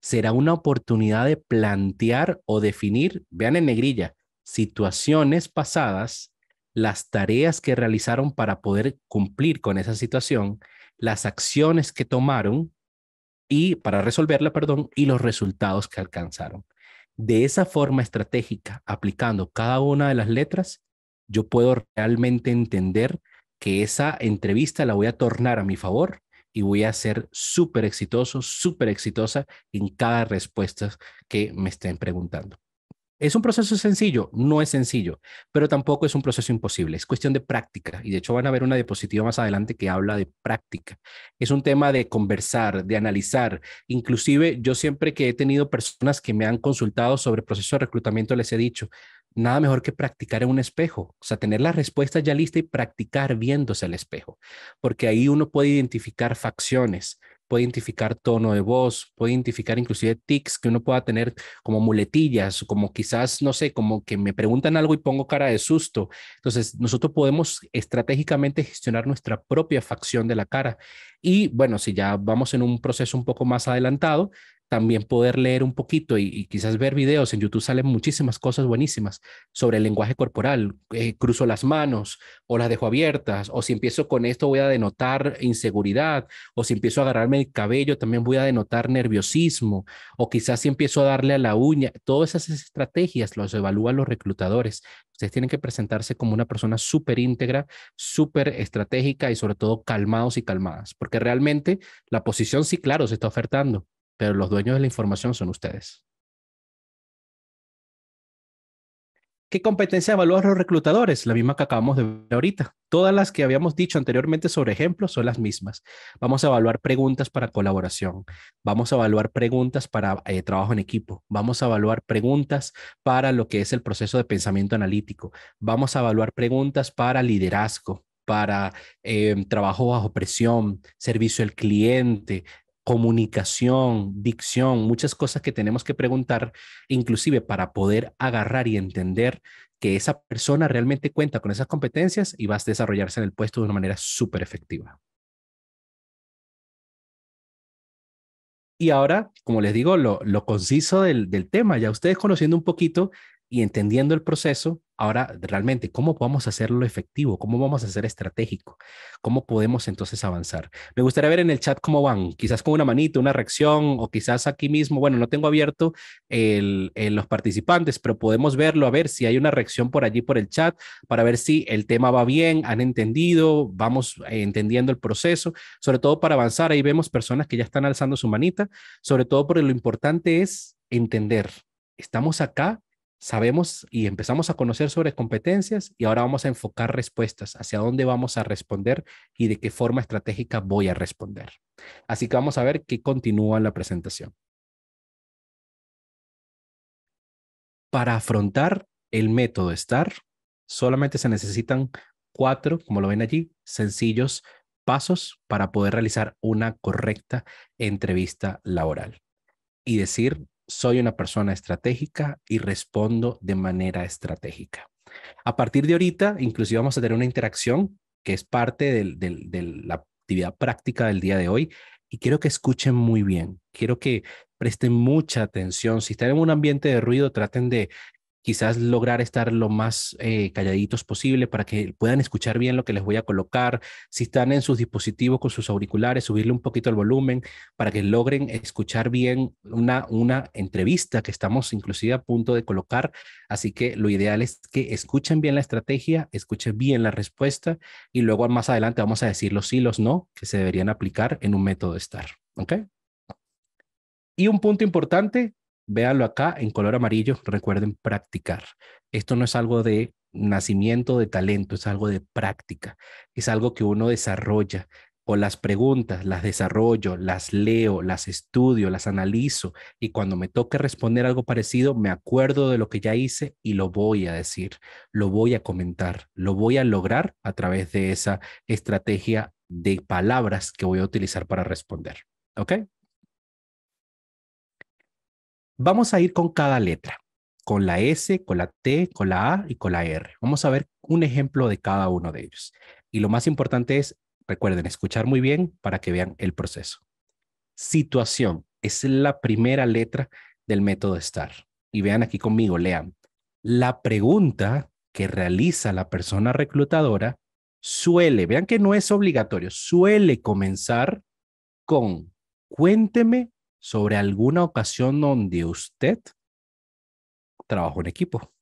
será una oportunidad de plantear o definir, vean en negrilla, situaciones pasadas las tareas que realizaron para poder cumplir con esa situación, las acciones que tomaron y para resolverla, perdón, y los resultados que alcanzaron. De esa forma estratégica, aplicando cada una de las letras, yo puedo realmente entender que esa entrevista la voy a tornar a mi favor y voy a ser súper exitoso, súper exitosa en cada respuesta que me estén preguntando. ¿Es un proceso sencillo? No es sencillo, pero tampoco es un proceso imposible. Es cuestión de práctica. Y de hecho van a ver una diapositiva más adelante que habla de práctica. Es un tema de conversar, de analizar. Inclusive yo siempre que he tenido personas que me han consultado sobre proceso de reclutamiento les he dicho, nada mejor que practicar en un espejo, o sea, tener las respuestas ya lista y practicar viéndose al espejo, porque ahí uno puede identificar facciones, puede identificar tono de voz, puede identificar inclusive tics que uno pueda tener como muletillas, como quizás, no sé, como que me preguntan algo y pongo cara de susto. Entonces, nosotros podemos estratégicamente gestionar nuestra propia facción de la cara. Y bueno, si ya vamos en un proceso un poco más adelantado, también poder leer un poquito y, quizás ver videos. En YouTube salen muchísimas cosas buenísimas sobre el lenguaje corporal. Eh, cruzo las manos o las dejo abiertas, o si empiezo con esto voy a denotar inseguridad, o si empiezo a agarrarme el cabello también voy a denotar nerviosismo, o quizás si empiezo a darle a la uña. Todas esas estrategias los evalúan los reclutadores. Ustedes tienen que presentarse como una persona súper íntegra, súper estratégica y sobre todo calmados y calmadas, porque realmente la posición sí, claro, se está ofertando pero los dueños de la información son ustedes. ¿Qué competencia evalúan los reclutadores? La misma que acabamos de ver ahorita. Todas las que habíamos dicho anteriormente sobre ejemplos son las mismas. Vamos a evaluar preguntas para colaboración. Vamos a evaluar preguntas para eh, trabajo en equipo. Vamos a evaluar preguntas para lo que es el proceso de pensamiento analítico. Vamos a evaluar preguntas para liderazgo para eh, trabajo bajo presión, servicio al cliente, comunicación, dicción, muchas cosas que tenemos que preguntar, inclusive para poder agarrar y entender que esa persona realmente cuenta con esas competencias y vas a desarrollarse en el puesto de una manera súper efectiva. Y ahora, como les digo, lo, conciso del, tema, ya ustedes conociendo un poquito y entendiendo el proceso, ahora realmente, ¿cómo podemos hacerlo efectivo? ¿Cómo vamos a ser estratégico? ¿Cómo podemos entonces avanzar? Me gustaría ver en el chat cómo van, quizás con una manita, una reacción o quizás aquí mismo, bueno, no tengo abierto los participantes, pero podemos verlo, a ver si hay una reacción por allí, por el chat, para ver si el tema va bien, han entendido, vamos eh, entendiendo el proceso, sobre todo para avanzar. Ahí vemos personas que ya están alzando su manita, sobre todo porque lo importante es entender. Estamos acá sabemos y empezamos a conocer sobre competencias y ahora vamos a enfocar respuestas hacia dónde vamos a responder y de qué forma estratégica voy a responder. Así que vamos a ver qué continúa la presentación. Para afrontar el método estar solamente se necesitan cuatro, como lo ven allí, sencillos pasos para poder realizar una correcta entrevista laboral y decir soy una persona estratégica y respondo de manera estratégica. A partir de ahorita, inclusive vamos a tener una interacción que es parte de la actividad práctica del día de hoy y quiero que escuchen muy bien, quiero que presten mucha atención. Si están en un ambiente de ruido, traten de quizás lograr estar lo más eh, calladitos posible para que puedan escuchar bien lo que les voy a colocar. Si están en sus dispositivos con sus auriculares, subirle un poquito el volumen para que logren escuchar bien una, una entrevista que estamos inclusive a punto de colocar. Así que lo ideal es que escuchen bien la estrategia, escuchen bien la respuesta y luego más adelante vamos a decir los sí, no que se deberían aplicar en un método de estar. ¿Ok? Y un punto importante véanlo acá en color amarillo, recuerden practicar. Esto no es algo de nacimiento de talento, es algo de práctica, es algo que uno desarrolla o las preguntas las desarrollo, las leo, las estudio, las analizo y cuando me toque responder algo parecido me acuerdo de lo que ya hice y lo voy a decir, lo voy a comentar, lo voy a lograr a través de esa estrategia de palabras que voy a utilizar para responder. ¿Ok? Vamos a ir con cada letra, con la S, con la T, con la A y con la R. Vamos a ver un ejemplo de cada uno de ellos. Y lo más importante es, recuerden, escuchar muy bien para que vean el proceso. Situación es la primera letra del método STAR. Y vean aquí conmigo, lean. La pregunta que realiza la persona reclutadora suele, vean que no es obligatorio, suele comenzar con cuénteme sobre alguna ocasión donde usted trabajó en equipo.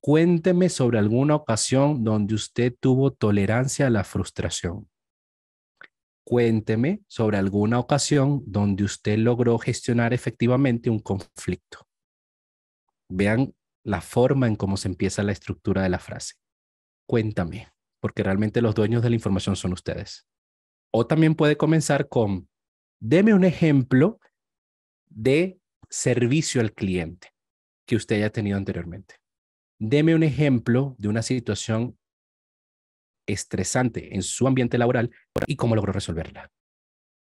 Cuénteme sobre alguna ocasión donde usted tuvo tolerancia a la frustración. Cuénteme sobre alguna ocasión donde usted logró gestionar efectivamente un conflicto. Vean la forma en cómo se empieza la estructura de la frase. Cuéntame, porque realmente los dueños de la información son ustedes. O también puede comenzar con, Deme un ejemplo de servicio al cliente que usted haya tenido anteriormente. Deme un ejemplo de una situación estresante en su ambiente laboral y cómo logró resolverla.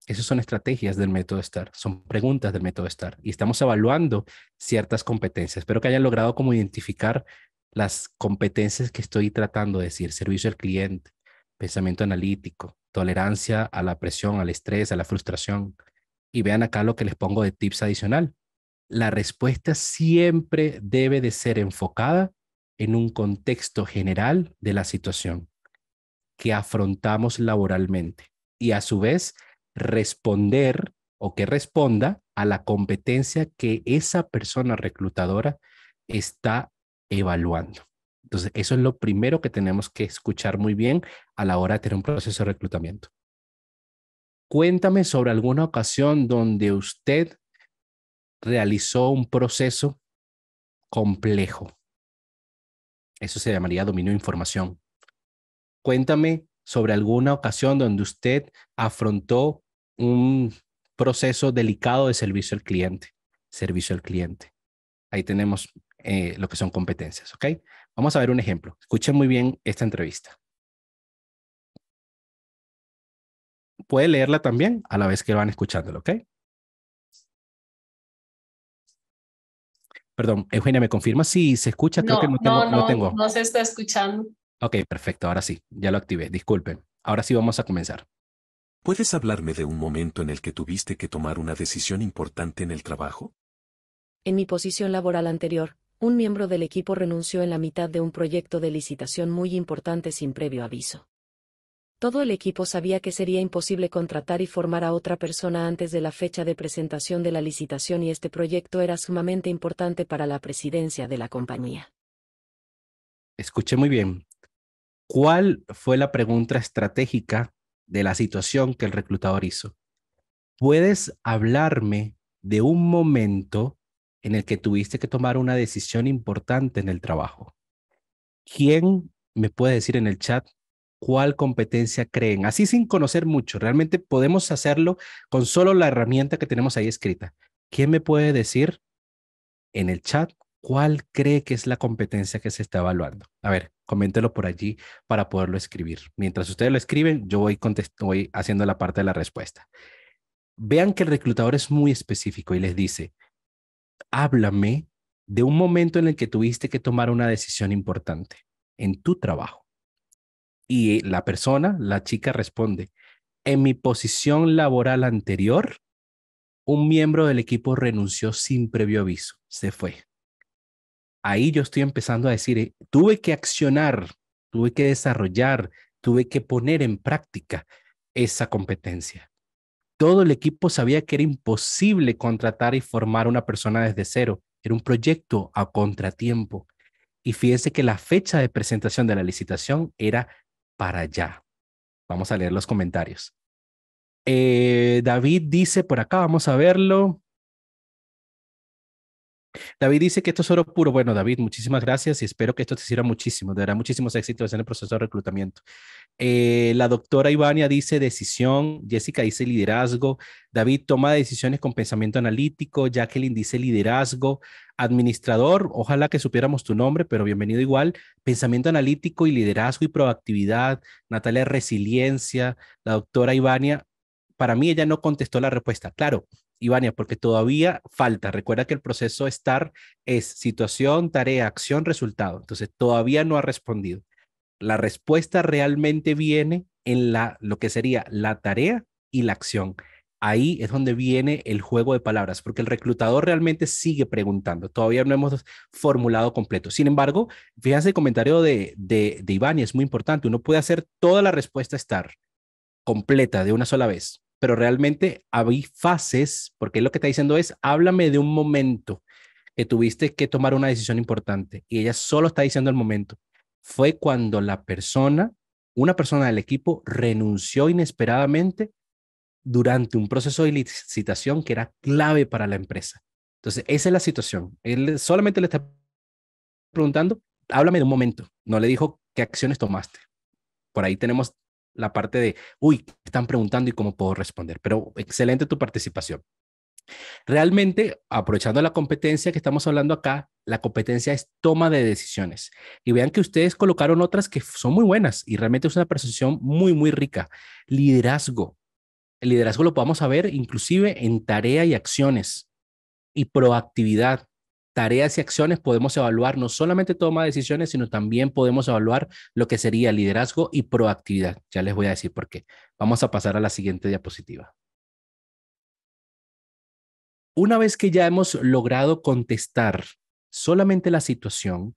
Esas son estrategias del método STAR, son preguntas del método STAR y estamos evaluando ciertas competencias. Espero que hayan logrado como identificar las competencias que estoy tratando de decir, servicio al cliente, pensamiento analítico, tolerancia a la presión, al estrés, a la frustración. Y vean acá lo que les pongo de tips adicional. La respuesta siempre debe de ser enfocada en un contexto general de la situación que afrontamos laboralmente y a su vez responder o que responda a la competencia que esa persona reclutadora está evaluando. Entonces, eso es lo primero que tenemos que escuchar muy bien a la hora de tener un proceso de reclutamiento. Cuéntame sobre alguna ocasión donde usted realizó un proceso complejo. Eso se llamaría dominio de información. Cuéntame sobre alguna ocasión donde usted afrontó un proceso delicado de servicio al cliente. Servicio al cliente. Ahí tenemos eh, lo que son competencias, ¿ok? Vamos a ver un ejemplo. Escuchen muy bien esta entrevista. Puede leerla también a la vez que van escuchándolo, ¿ok? Perdón, Eugenia, ¿me confirma si se escucha? Creo que no tengo, no, No se está escuchando. Ok, perfecto, ahora sí, ya lo activé, disculpen. Ahora sí vamos a comenzar. ¿Puedes hablarme de un momento en el que tuviste que tomar una decisión importante en el trabajo? En mi posición laboral anterior, un miembro del equipo renunció en la mitad de un proyecto de licitación muy importante sin previo aviso. Todo el equipo sabía que sería imposible contratar y formar a otra persona antes de la fecha de presentación de la licitación y este proyecto era sumamente importante para la presidencia de la compañía. Escuché muy bien. ¿Cuál fue la pregunta estratégica de la situación que el reclutador hizo? ¿Puedes hablarme de un momento en el que tuviste que tomar una decisión importante en el trabajo. ¿Quién me puede decir en el chat cuál competencia creen? Así sin conocer mucho, realmente podemos hacerlo con solo la herramienta que tenemos ahí escrita. ¿Quién me puede decir en el chat cuál cree que es la competencia que se está evaluando? A ver, coméntelo por allí para poderlo escribir. Mientras ustedes lo escriben, yo voy, voy haciendo la parte de la respuesta. Vean que el reclutador es muy específico y les dice, háblame de un momento en el que tuviste que tomar una decisión importante en tu trabajo. Y la persona, la chica responde, en mi posición laboral anterior, un miembro del equipo renunció sin previo aviso, se fue. Ahí yo estoy empezando a decir, eh, tuve que accionar, tuve que desarrollar, tuve que poner en práctica esa competencia todo el equipo sabía que era imposible contratar y formar una persona desde cero. Era un proyecto a contratiempo. Y fíjense que la fecha de presentación de la licitación era para allá. Vamos a leer los comentarios. Eh, David dice por acá, vamos a verlo. David dice que esto es oro puro. Bueno, David, muchísimas gracias y espero que esto te sirva muchísimo. Te dará muchísimos éxitos en el proceso de reclutamiento. Eh, la doctora Ivania dice decisión. Jessica dice liderazgo. David toma decisiones con pensamiento analítico. Jacqueline dice liderazgo. Administrador, ojalá que supiéramos tu nombre, pero bienvenido igual. Pensamiento analítico y liderazgo y proactividad. Natalia, resiliencia. La doctora Ivania, para mí ella no contestó la respuesta. Claro, Ivania, porque todavía falta. Recuerda que el proceso STAR es situación, tarea, acción, resultado. Entonces, todavía no ha respondido. La respuesta realmente viene en la, lo que sería la tarea y la acción. Ahí es donde viene el juego de palabras, porque el reclutador realmente sigue preguntando. Todavía no hemos formulado completo. Sin embargo, fíjense el comentario de, de, de Ivania, es muy importante. Uno puede hacer toda la respuesta STAR completa de una sola vez pero realmente había fases, porque lo que está diciendo es, háblame de un momento que tuviste que tomar una decisión importante. Y ella solo está diciendo el momento. Fue cuando la persona, una persona del equipo, renunció inesperadamente durante un proceso de licitación que era clave para la empresa. Entonces, esa es la situación. Él solamente le está preguntando, háblame de un momento. No le dijo qué acciones tomaste. Por ahí tenemos la parte de, uy, están preguntando y cómo puedo responder. Pero excelente tu participación. Realmente, aprovechando la competencia que estamos hablando acá, la competencia es toma de decisiones. Y vean que ustedes colocaron otras que son muy buenas y realmente es una percepción muy, muy rica. Liderazgo. El liderazgo lo podemos ver inclusive en tarea y acciones y proactividad tareas y acciones podemos evaluar no solamente toma de decisiones, sino también podemos evaluar lo que sería liderazgo y proactividad. Ya les voy a decir por qué. Vamos a pasar a la siguiente diapositiva. Una vez que ya hemos logrado contestar solamente la situación,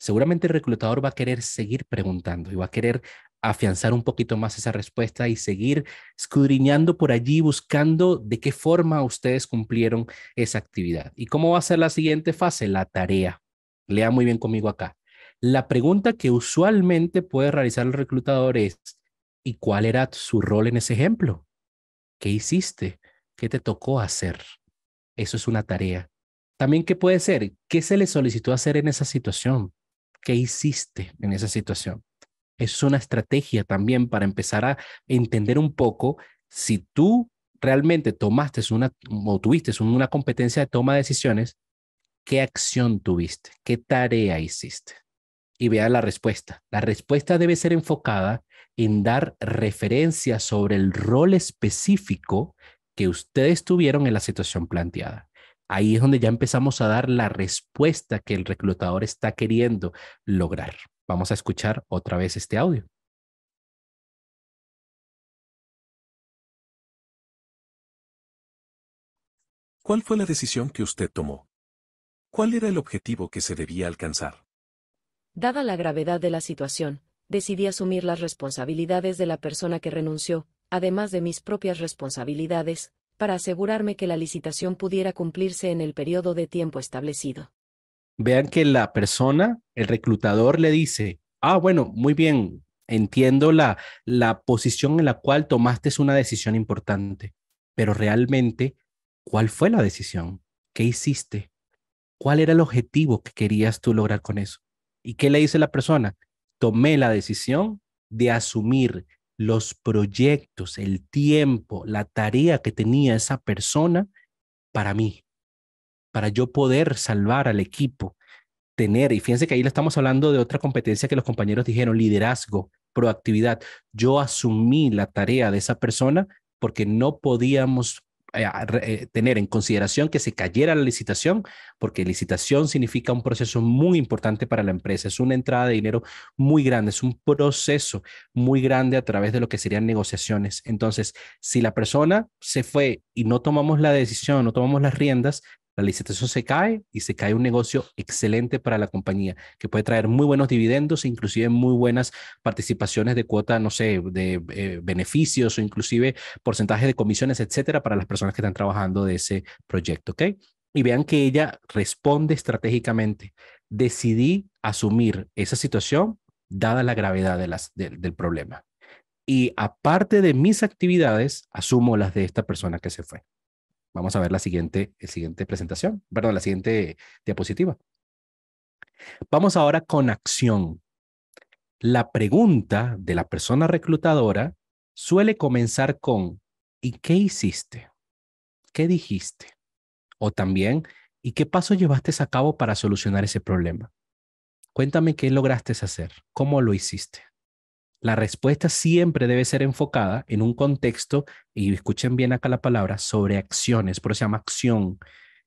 seguramente el reclutador va a querer seguir preguntando y va a querer afianzar un poquito más esa respuesta y seguir escudriñando por allí buscando de qué forma ustedes cumplieron esa actividad. ¿Y cómo va a ser la siguiente fase? La tarea. Lea muy bien conmigo acá. La pregunta que usualmente puede realizar el reclutador es, ¿y cuál era su rol en ese ejemplo? ¿Qué hiciste? ¿Qué te tocó hacer? Eso es una tarea. También, ¿qué puede ser? ¿Qué se le solicitó hacer en esa situación? ¿Qué hiciste en esa situación? es una estrategia también para empezar a entender un poco si tú realmente tomaste una o tuviste una competencia de toma de decisiones, ¿qué acción tuviste? ¿Qué tarea hiciste? Y vea la respuesta. La respuesta debe ser enfocada en dar referencia sobre el rol específico que ustedes tuvieron en la situación planteada. Ahí es donde ya empezamos a dar la respuesta que el reclutador está queriendo lograr. Vamos a escuchar otra vez este audio. ¿Cuál fue la decisión que usted tomó? ¿Cuál era el objetivo que se debía alcanzar? Dada la gravedad de la situación, decidí asumir las responsabilidades de la persona que renunció, además de mis propias responsabilidades, para asegurarme que la licitación pudiera cumplirse en el periodo de tiempo establecido vean que la persona, el reclutador le dice, ah, bueno, muy bien, entiendo la, posición en la cual tomaste una decisión importante, pero realmente, ¿cuál fue la decisión? ¿Qué hiciste? ¿Cuál era el objetivo que querías tú lograr con eso? ¿Y qué le dice la persona? Tomé la decisión de asumir los proyectos, el tiempo, la tarea que tenía esa persona para mí para yo poder salvar al equipo, tener, y fíjense que ahí le estamos hablando de otra competencia que los compañeros dijeron, liderazgo, proactividad. Yo asumí la tarea de esa persona porque no podíamos eh, eh, tener en consideración que se cayera la licitación, porque licitación significa un proceso muy importante para la empresa, es una entrada de dinero muy grande, es un proceso muy grande a través de lo que serían negociaciones. Entonces, si la persona se fue y no tomamos la decisión, no tomamos las riendas, la licitación se cae y se cae un negocio excelente para la compañía, que puede traer muy buenos dividendos, e inclusive muy buenas participaciones de cuota, no sé, de eh, beneficios o inclusive porcentaje de comisiones, etcétera, para las personas que están trabajando de ese proyecto, ¿ok? Y vean que ella responde estratégicamente. Decidí asumir esa situación dada la gravedad del problema. Y aparte de mis actividades, asumo las de esta persona que se fue. Vamos a ver la siguiente, siguiente presentación, perdón, la siguiente diapositiva. Vamos ahora con acción. La pregunta de la persona reclutadora suele comenzar con ¿y qué hiciste? ¿Qué dijiste? O también ¿y qué paso llevaste a cabo para solucionar ese problema? Cuéntame qué lograste hacer, cómo lo hiciste. La respuesta siempre debe ser enfocada en un contexto, y escuchen bien acá la palabra, sobre acciones, por eso se llama acción.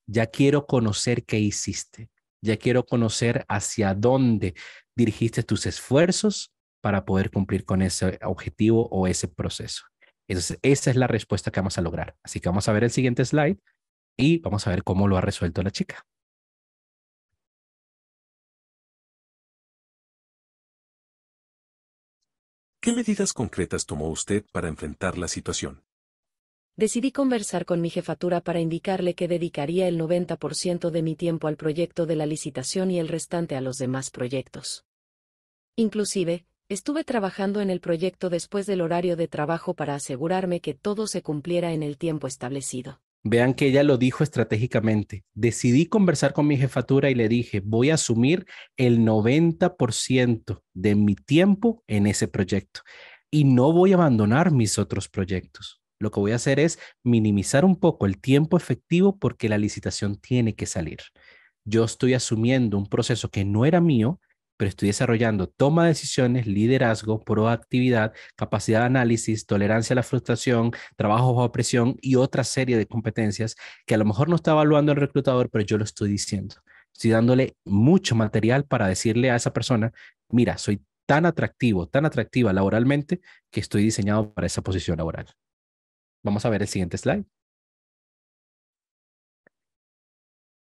Ya quiero conocer qué hiciste, ya quiero conocer hacia dónde dirigiste tus esfuerzos para poder cumplir con ese objetivo o ese proceso. Entonces, esa es la respuesta que vamos a lograr. Así que vamos a ver el siguiente slide y vamos a ver cómo lo ha resuelto la chica. ¿Qué medidas concretas tomó usted para enfrentar la situación? Decidí conversar con mi jefatura para indicarle que dedicaría el 90% de mi tiempo al proyecto de la licitación y el restante a los demás proyectos. Inclusive, estuve trabajando en el proyecto después del horario de trabajo para asegurarme que todo se cumpliera en el tiempo establecido. Vean que ella lo dijo estratégicamente. Decidí conversar con mi jefatura y le dije, voy a asumir el 90% de mi tiempo en ese proyecto y no voy a abandonar mis otros proyectos. Lo que voy a hacer es minimizar un poco el tiempo efectivo porque la licitación tiene que salir. Yo estoy asumiendo un proceso que no era mío pero estoy desarrollando toma de decisiones, liderazgo, proactividad, capacidad de análisis, tolerancia a la frustración, trabajo bajo presión y otra serie de competencias que a lo mejor no está evaluando el reclutador, pero yo lo estoy diciendo. Estoy dándole mucho material para decirle a esa persona, mira, soy tan atractivo, tan atractiva laboralmente que estoy diseñado para esa posición laboral. Vamos a ver el siguiente slide.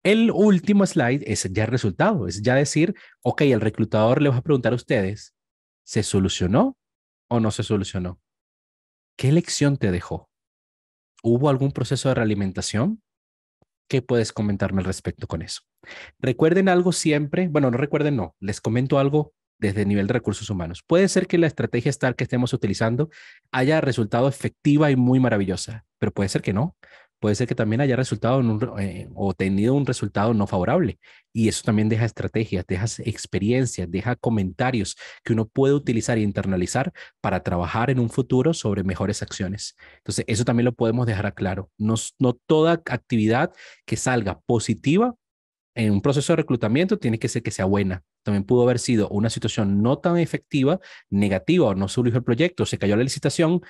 El último slide es ya resultado, es ya decir, ok, el reclutador le va a preguntar a ustedes, ¿se solucionó o no se solucionó? ¿Qué lección te dejó? ¿Hubo algún proceso de realimentación? ¿Qué puedes comentarme al respecto con eso? Recuerden algo siempre, bueno, no recuerden, no, les comento algo desde el nivel de recursos humanos. Puede ser que la estrategia STAR que estemos utilizando haya resultado efectiva y muy maravillosa, pero puede ser que no puede ser que también haya resultado eh, o tenido un resultado no favorable. Y eso también deja estrategias, deja experiencias, deja comentarios que uno puede utilizar e internalizar para trabajar en un futuro sobre mejores acciones. Entonces, eso también lo podemos dejar claro. No, no toda actividad que salga positiva en un proceso de reclutamiento tiene que ser que sea buena. También pudo haber sido una situación no tan efectiva, negativa o no surgió el proyecto, se cayó la licitación,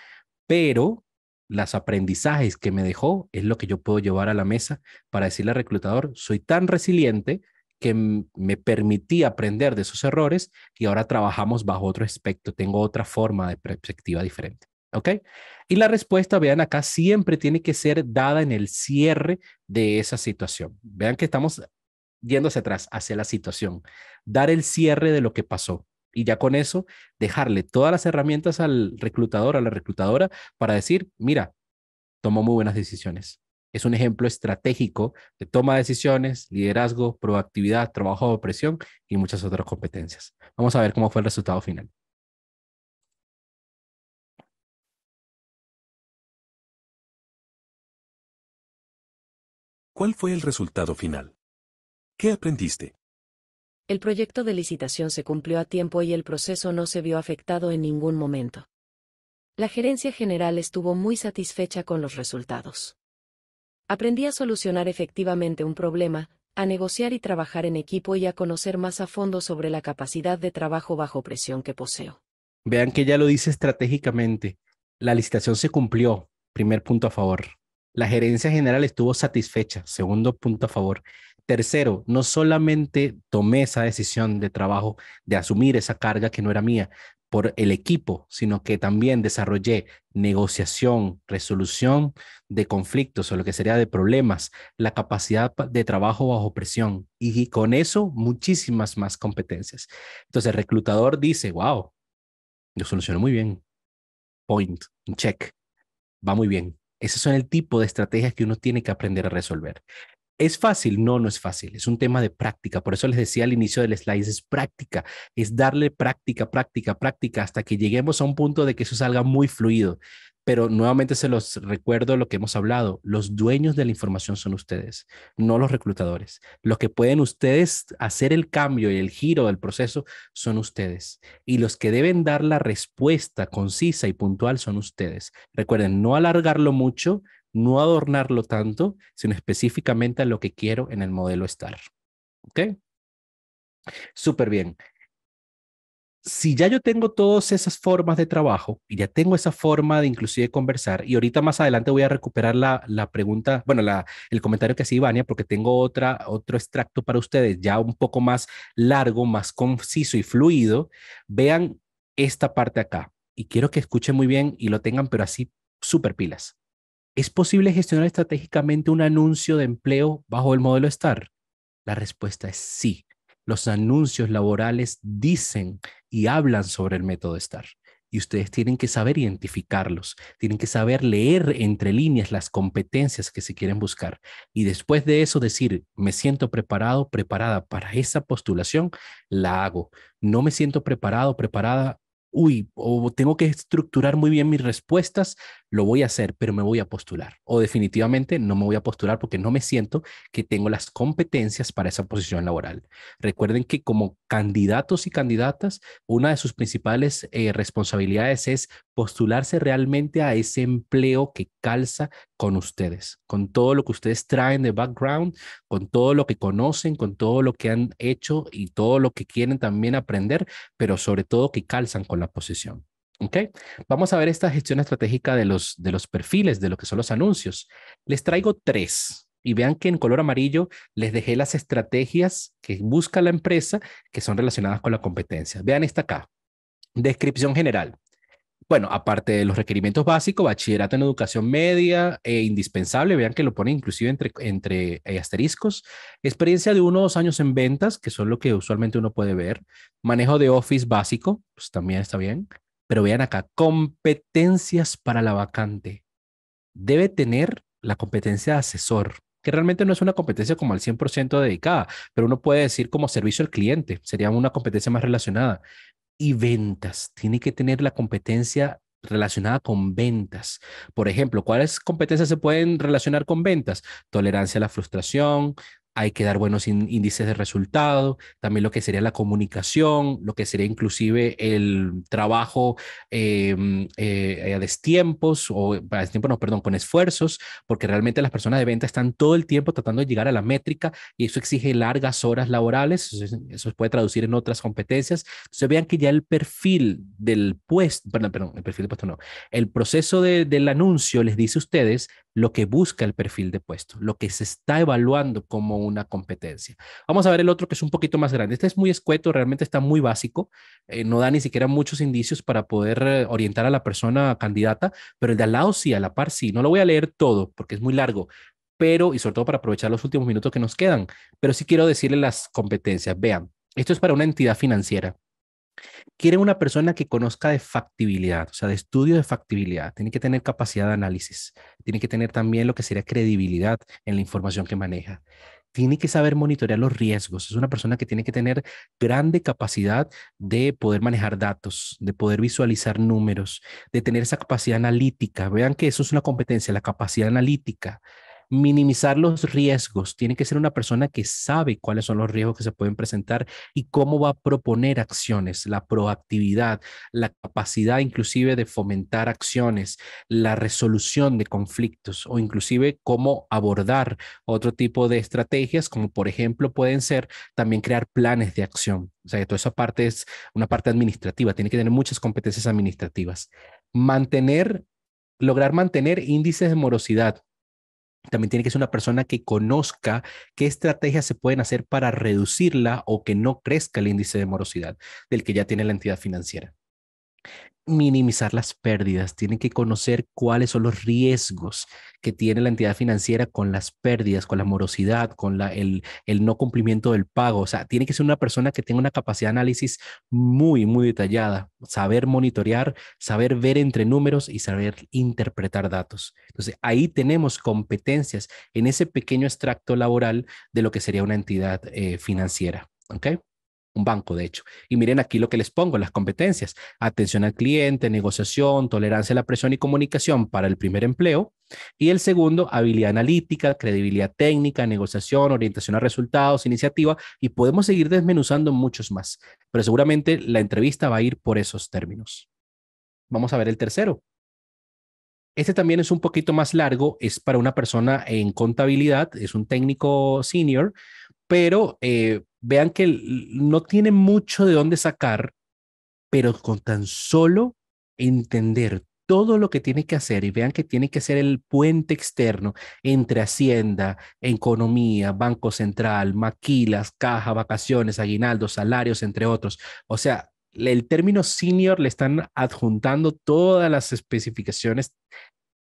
pero los aprendizajes que me dejó es lo que yo puedo llevar a la mesa para decirle al reclutador, soy tan resiliente que me permití aprender de esos errores y ahora trabajamos bajo otro aspecto, tengo otra forma de perspectiva diferente. ¿Ok? Y la respuesta, vean acá, siempre tiene que ser dada en el cierre de esa situación. Vean que estamos yendo hacia atrás, hacia la situación, dar el cierre de lo que pasó y ya con eso dejarle todas las herramientas al reclutador, a la reclutadora, para decir, mira, tomó muy buenas decisiones. Es un ejemplo estratégico de toma de decisiones, liderazgo, proactividad, trabajo de presión y muchas otras competencias. Vamos a ver cómo fue el resultado final. ¿Cuál fue el resultado final? ¿Qué aprendiste? El proyecto de licitación se cumplió a tiempo y el proceso no se vio afectado en ningún momento. La gerencia general estuvo muy satisfecha con los resultados. Aprendí a solucionar efectivamente un problema, a negociar y trabajar en equipo y a conocer más a fondo sobre la capacidad de trabajo bajo presión que poseo. Vean que ya lo dice estratégicamente. La licitación se cumplió, primer punto a favor. La gerencia general estuvo satisfecha, segundo punto a favor. Tercero, no solamente tomé esa decisión de trabajo, de asumir esa carga que no era mía por el equipo, sino que también desarrollé negociación, resolución de conflictos o lo que sería de problemas, la capacidad de trabajo bajo presión y con eso muchísimas más competencias. Entonces el reclutador dice, wow, lo solucionó muy bien. Point, check, va muy bien. Esos son el tipo de estrategias que uno tiene que aprender a resolver. ¿Es fácil? No, no es fácil. Es un tema de práctica. Por eso les decía al inicio del slide, es práctica. Es darle práctica, práctica, práctica, hasta que lleguemos a un punto de que eso salga muy fluido. Pero nuevamente se los recuerdo lo que hemos hablado. Los dueños de la información son ustedes, no los reclutadores. Los que pueden ustedes hacer el cambio y el giro del proceso son ustedes. Y los que deben dar la respuesta concisa y puntual son ustedes. Recuerden, no alargarlo mucho, no adornarlo tanto, sino específicamente a lo que quiero en el modelo estar. ¿Ok? Súper bien. Si ya yo tengo todas esas formas de trabajo y ya tengo esa forma de inclusive conversar, y ahorita más adelante voy a recuperar la, pregunta, bueno, la, el comentario que hacía Ivania, porque tengo otra, otro extracto para ustedes ya un poco más largo, más conciso y fluido. Vean esta parte acá y quiero que escuchen muy bien y lo tengan, pero así súper pilas. ¿Es posible gestionar estratégicamente un anuncio de empleo bajo el modelo STAR? La respuesta es sí. Los anuncios laborales dicen y hablan sobre el método STAR. Y ustedes tienen que saber identificarlos, tienen que saber leer entre líneas las competencias que se quieren buscar. Y después de eso decir, me siento preparado, preparada para esa postulación, la hago. No me siento preparado, preparada, uy, o tengo que estructurar muy bien mis respuestas lo voy a hacer, pero me voy a postular. O definitivamente no me voy a postular porque no me siento que tengo las competencias para esa posición laboral. Recuerden que como candidatos y candidatas, una de sus principales eh, responsabilidades es postularse realmente a ese empleo que calza con ustedes, con todo lo que ustedes traen de background, con todo lo que conocen, con todo lo que han hecho y todo lo que quieren también aprender, pero sobre todo que calzan con la posición. Okay. Vamos a ver esta gestión estratégica de los, de los perfiles, de lo que son los anuncios. Les traigo tres y vean que en color amarillo les dejé las estrategias que busca la empresa que son relacionadas con la competencia. Vean esta acá. Descripción general. Bueno, aparte de los requerimientos básicos, bachillerato en educación media e indispensable, vean que lo pone inclusive entre, entre eh, asteriscos, experiencia de uno o dos años en ventas, que son lo que usualmente uno puede ver, manejo de Office básico, pues también está bien, pero vean acá, competencias para la vacante. Debe tener la competencia de asesor, que realmente no es una competencia como al 100% dedicada, pero uno puede decir como servicio al cliente, sería una competencia más relacionada. Y ventas, tiene que tener la competencia relacionada con ventas. Por ejemplo, ¿cuáles competencias se pueden relacionar con ventas? Tolerancia a la frustración, hay que dar buenos índices de resultado, también lo que sería la comunicación, lo que sería inclusive el trabajo em, eh, a destiempos o eh, a destiempos, no, perdón, con esfuerzos, porque realmente las personas de venta están todo el tiempo tratando de llegar a la métrica y eso exige largas horas laborales, eso, se puede traducir en otras competencias. Entonces vean que ya el perfil del puesto, perdón, el perfil del puesto no, el proceso del anuncio les dice a ustedes lo que busca el perfil de puesto, lo que se está evaluando como una competencia. Vamos a ver el otro que es un poquito más grande. Este es muy escueto, realmente está muy básico, eh, no da ni siquiera muchos indicios para poder eh, orientar a la persona candidata, pero el de al lado sí, a la par sí. No lo voy a leer todo porque es muy largo, pero, y sobre todo para aprovechar los últimos minutos que nos quedan, pero sí quiero decirle las competencias. Vean, esto es para una entidad financiera quiere una persona que conozca de factibilidad, o sea, de estudio de factibilidad. Tiene que tener capacidad de análisis. Tiene que tener también lo que sería credibilidad en la información que maneja. Tiene que saber monitorear los riesgos. Es una persona que tiene que tener grande capacidad de poder manejar datos, de poder visualizar números, de tener esa capacidad analítica. Vean que eso es una competencia, la capacidad analítica minimizar los riesgos. Tiene que ser una persona que sabe cuáles son los riesgos que se pueden presentar y cómo va a proponer acciones, la proactividad, la capacidad inclusive de fomentar acciones, la resolución de conflictos o inclusive cómo abordar otro tipo de estrategias, como por ejemplo pueden ser también crear planes de acción. O sea, que toda esa parte es una parte administrativa, tiene que tener muchas competencias administrativas. Mantener, lograr mantener índices de morosidad también tiene que ser una persona que conozca qué estrategias se pueden hacer para reducirla o que no crezca el índice de morosidad del que ya tiene la entidad financiera minimizar las pérdidas, tienen que conocer cuáles son los riesgos que tiene la entidad financiera con las pérdidas, con la morosidad, con la, el, no cumplimiento del pago. O sea, tiene que ser una persona que tenga una capacidad de análisis muy, muy detallada, saber monitorear, saber ver entre números y saber interpretar datos. Entonces, ahí tenemos competencias en ese pequeño extracto laboral de lo que sería una entidad eh, financiera. ¿Ok? un banco, de hecho. Y miren aquí lo que les pongo, las competencias. Atención al cliente, negociación, tolerancia a la presión y comunicación para el primer empleo. Y el segundo, habilidad analítica, credibilidad técnica, negociación, orientación a resultados, iniciativa. Y podemos seguir desmenuzando muchos más. Pero seguramente la entrevista va a ir por esos términos. Vamos a ver el tercero. Este también es un poquito más largo, es para una persona en contabilidad, es un técnico senior, pero eh, vean que no tiene mucho de dónde sacar, pero con tan solo entender todo lo que tiene que hacer y vean que tiene que ser el puente externo entre Hacienda, Economía, Banco Central, Maquilas, Caja, Vacaciones, Aguinaldo, Salarios, entre otros. O sea, el término senior le están adjuntando todas las especificaciones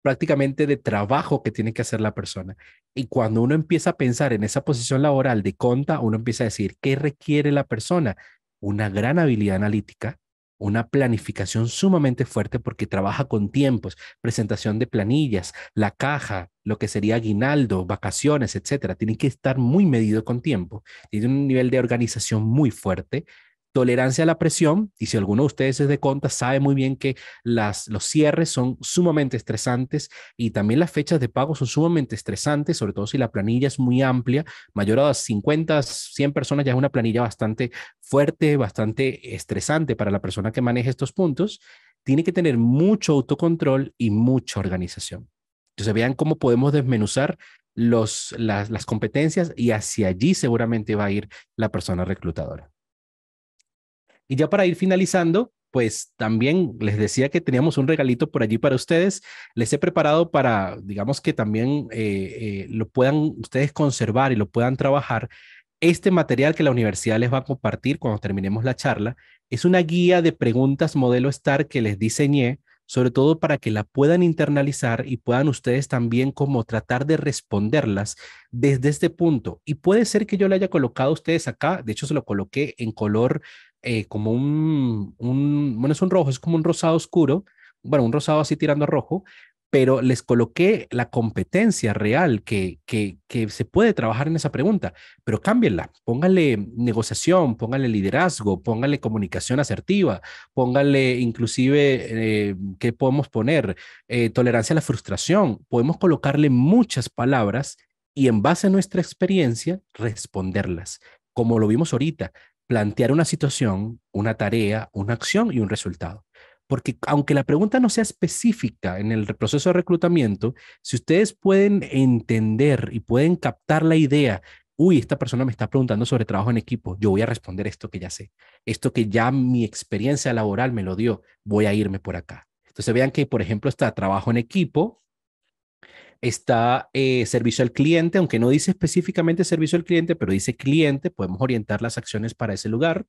prácticamente de trabajo que tiene que hacer la persona. Y cuando uno empieza a pensar en esa posición laboral de conta, uno empieza a decir, ¿qué requiere la persona? Una gran habilidad analítica, una planificación sumamente fuerte porque trabaja con tiempos, presentación de planillas, la caja, lo que sería aguinaldo, vacaciones, etcétera. Tiene que estar muy medido con tiempo. Tiene un nivel de organización muy fuerte Tolerancia a la presión, y si alguno de ustedes es de contas, sabe muy bien que las, los cierres son sumamente estresantes y también las fechas de pago son sumamente estresantes, sobre todo si la planilla es muy amplia, mayor a 50, 100 personas ya es una planilla bastante fuerte, bastante estresante para la persona que maneja estos puntos. Tiene que tener mucho autocontrol y mucha organización. Entonces vean cómo podemos desmenuzar los, las competencias y hacia allí seguramente va a ir la persona reclutadora. Y ya para ir finalizando, pues también les decía que teníamos un regalito por allí para ustedes. Les he preparado para, digamos que también eh, eh, lo puedan ustedes conservar y lo puedan trabajar. Este material que la universidad les va a compartir cuando terminemos la charla es una guía de preguntas modelo STAR que les diseñé, sobre todo para que la puedan internalizar y puedan ustedes también como tratar de responderlas desde este punto. Y puede ser que yo le haya colocado a ustedes acá, de hecho se lo coloqué en color eh, como un, bueno, es un rojo, es como un rosado oscuro, bueno, un rosado así tirando a rojo, pero les coloqué la competencia real que, que, que se puede trabajar en esa pregunta, pero cámbienla, póngale negociación, póngale liderazgo, póngale comunicación asertiva, póngale inclusive, eh, ¿qué podemos poner? Eh, tolerancia a la frustración, podemos colocarle muchas palabras y en base a nuestra experiencia responderlas como lo vimos ahorita, plantear una situación, una tarea, una acción y un resultado. Porque aunque la pregunta no sea específica en el proceso de reclutamiento, si ustedes pueden entender y pueden captar la idea, uy, esta persona me está preguntando sobre trabajo en equipo, yo voy a responder esto que ya sé, esto que ya mi experiencia laboral me lo dio, voy a irme por acá. Entonces vean que, por ejemplo, está trabajo en equipo, Está eh, servicio al cliente, aunque no dice específicamente servicio al cliente, pero dice cliente, podemos orientar las acciones para ese lugar.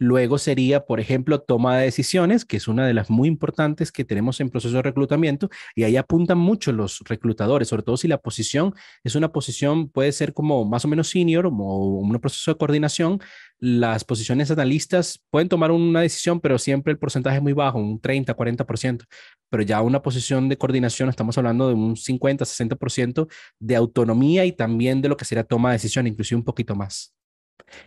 Luego sería, por ejemplo, toma de decisiones, que es una de las muy importantes que tenemos en proceso de reclutamiento, y ahí apuntan mucho los reclutadores, sobre todo si la posición es una posición, puede ser como más o menos senior o un proceso de coordinación, las posiciones analistas pueden tomar una decisión, pero siempre el porcentaje es muy bajo, un 30, 40%, pero ya una posición de coordinación estamos hablando de un 50, 60% de autonomía y también de lo que será toma de decisión, inclusive un poquito más.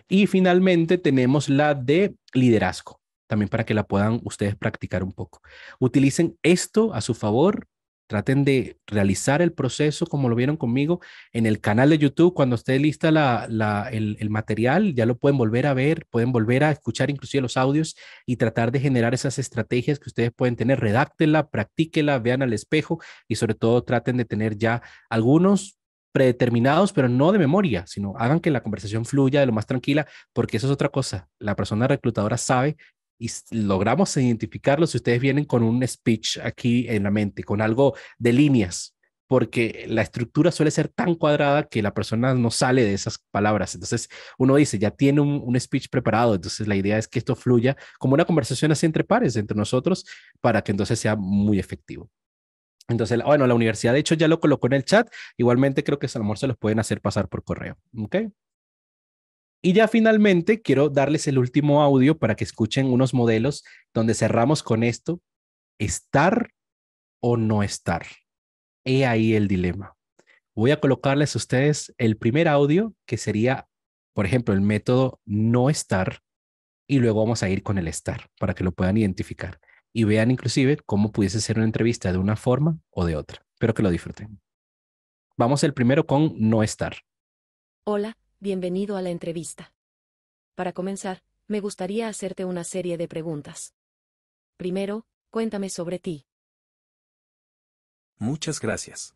Y finalmente tenemos la de liderazgo, también para que la puedan ustedes practicar un poco. Utilicen esto a su favor. Traten de realizar el proceso como lo vieron conmigo en el canal de YouTube. Cuando esté lista el, material, ya lo pueden volver a ver, pueden volver a escuchar inclusive los audios y tratar de generar esas estrategias que ustedes pueden tener. Redáctenla, practíquela, vean al espejo y sobre todo traten de tener ya algunos predeterminados, pero no de memoria, sino hagan que la conversación fluya de lo más tranquila, porque eso es otra cosa. La persona reclutadora sabe y logramos identificarlo si ustedes vienen con un speech aquí en la mente, con algo de líneas, porque la estructura suele ser tan cuadrada que la persona no sale de esas palabras. Entonces uno dice, ya tiene un, un, speech preparado, entonces la idea es que esto fluya como una conversación así entre pares, entre nosotros, para que entonces sea muy efectivo. Entonces, bueno, la universidad de hecho ya lo colocó en el chat. Igualmente creo que a lo mejor se los pueden hacer pasar por correo. ¿Ok? Y ya finalmente quiero darles el último audio para que escuchen unos modelos donde cerramos con esto, estar o no estar. He ahí el dilema. Voy a colocarles a ustedes el primer audio que sería, por ejemplo, el método no estar y luego vamos a ir con el estar para que lo puedan identificar y vean inclusive cómo pudiese ser una entrevista de una forma o de otra. Espero que lo disfruten. Vamos el primero con no estar. Hola, bienvenido a la entrevista. Para comenzar, me gustaría hacerte una serie de preguntas. Primero, cuéntame sobre ti. Muchas gracias.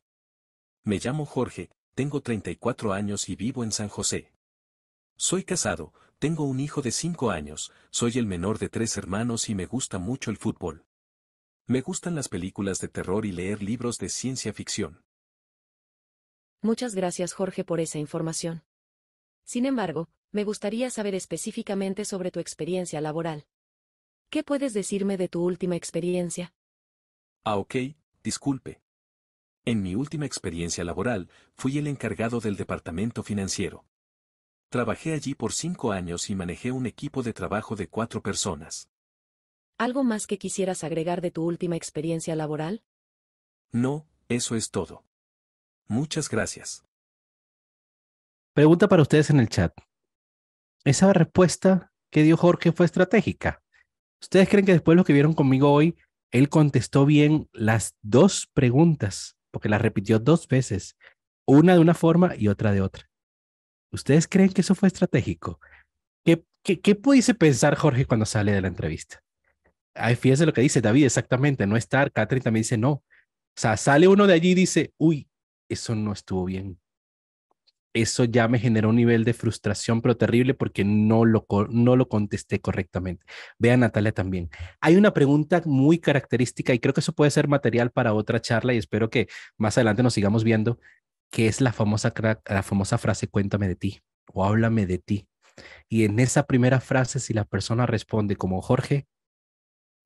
Me llamo Jorge, tengo 34 años y vivo en San José. Soy casado, tengo un hijo de 5 años, soy el menor de tres hermanos y me gusta mucho el fútbol. Me gustan las películas de terror y leer libros de ciencia ficción. Muchas gracias Jorge por esa información. Sin embargo, me gustaría saber específicamente sobre tu experiencia laboral. ¿Qué puedes decirme de tu última experiencia? Ah, ok, disculpe. En mi última experiencia laboral, fui el encargado del departamento financiero. Trabajé allí por cinco años y manejé un equipo de trabajo de cuatro personas. ¿Algo más que quisieras agregar de tu última experiencia laboral? No, eso es todo. Muchas gracias. Pregunta para ustedes en el chat. Esa respuesta que dio Jorge fue estratégica. ¿Ustedes creen que después de lo que vieron conmigo hoy, él contestó bien las dos preguntas? Porque las repitió dos veces, una de una forma y otra de otra. ¿Ustedes creen que eso fue estratégico? ¿Qué, qué, qué pudiese pensar Jorge cuando sale de la entrevista? Fíjense fíjese lo que dice David, exactamente, no estar. Catherine también dice no. O sea, sale uno de allí y dice, uy, eso no estuvo bien. Eso ya me generó un nivel de frustración, pero terrible porque no lo, no lo contesté correctamente. Vea Natalia también. Hay una pregunta muy característica y creo que eso puede ser material para otra charla y espero que más adelante nos sigamos viendo que es la famosa, la famosa frase cuéntame de ti o háblame de ti. Y en esa primera frase, si la persona responde como Jorge,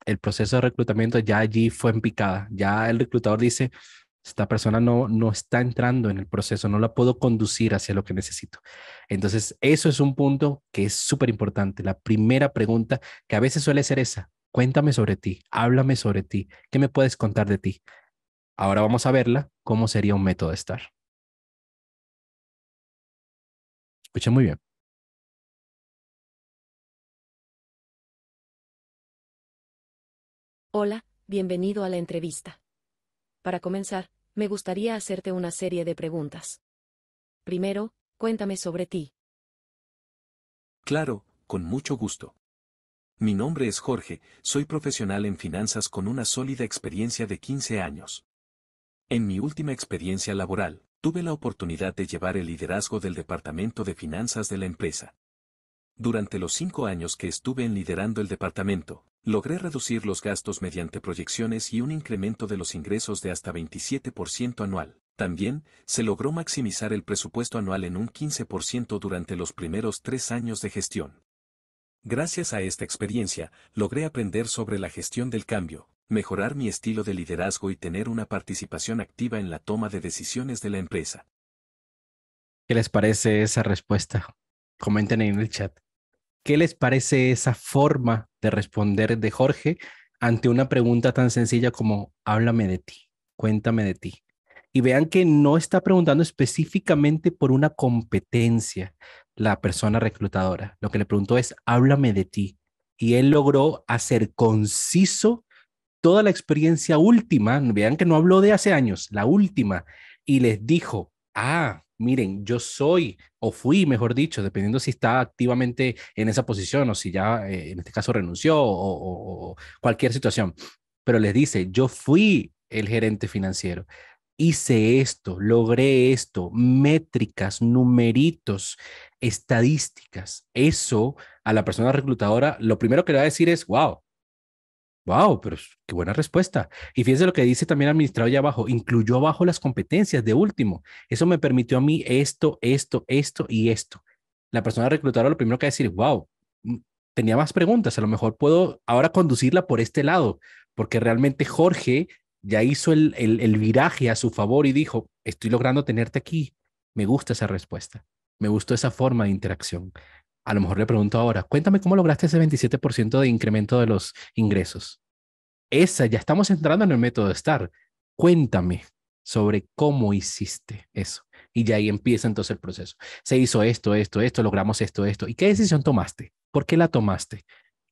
el proceso de reclutamiento ya allí fue en picada. Ya el reclutador dice, esta persona no, no está entrando en el proceso, no la puedo conducir hacia lo que necesito. Entonces, eso es un punto que es súper importante. La primera pregunta, que a veces suele ser esa, cuéntame sobre ti, háblame sobre ti, ¿qué me puedes contar de ti? Ahora vamos a verla, cómo sería un método de estar. Escucha muy bien. Hola, bienvenido a la entrevista. Para comenzar, me gustaría hacerte una serie de preguntas. Primero, cuéntame sobre ti. Claro, con mucho gusto. Mi nombre es Jorge, soy profesional en finanzas con una sólida experiencia de 15 años. En mi última experiencia laboral, tuve la oportunidad de llevar el liderazgo del departamento de finanzas de la empresa. Durante los cinco años que estuve en liderando el departamento, logré reducir los gastos mediante proyecciones y un incremento de los ingresos de hasta 27% anual. También, se logró maximizar el presupuesto anual en un 15% durante los primeros tres años de gestión. Gracias a esta experiencia, logré aprender sobre la gestión del cambio, mejorar mi estilo de liderazgo y tener una participación activa en la toma de decisiones de la empresa. ¿Qué les parece esa respuesta? Comenten en el chat. ¿Qué les parece esa forma de responder de Jorge ante una pregunta tan sencilla como háblame de ti, cuéntame de ti? Y vean que no está preguntando específicamente por una competencia la persona reclutadora. Lo que le preguntó es háblame de ti. Y él logró hacer conciso toda la experiencia última, vean que no habló de hace años, la última, y les dijo, ah, miren, yo soy o fui, mejor dicho, dependiendo si está activamente en esa posición o si ya eh, en este caso renunció o, o cualquier situación, pero les dice, yo fui el gerente financiero, hice esto, logré esto, métricas, numeritos, estadísticas. Eso a la persona reclutadora, lo primero que le va a decir es, wow, Wow, pero qué buena respuesta. Y fíjense lo que dice también administrado allá abajo, incluyó abajo las competencias de último. Eso me permitió a mí esto, esto, esto y esto. La persona reclutadora lo primero que va a decir, wow, mm, tenía más preguntas, a lo mejor puedo ahora conducirla por este lado, porque realmente Jorge ya hizo el, el, el viraje a su favor y dijo, estoy logrando tenerte aquí. Me gusta esa respuesta, me gustó esa forma de interacción, a lo mejor le pregunto ahora, cuéntame cómo lograste ese 27% de incremento de los ingresos. Esa, ya estamos entrando en el método estar. Cuéntame sobre cómo hiciste eso. Y ya ahí empieza entonces el proceso. Se hizo esto, esto, esto, logramos esto, esto. ¿Y qué decisión tomaste? ¿Por qué la tomaste?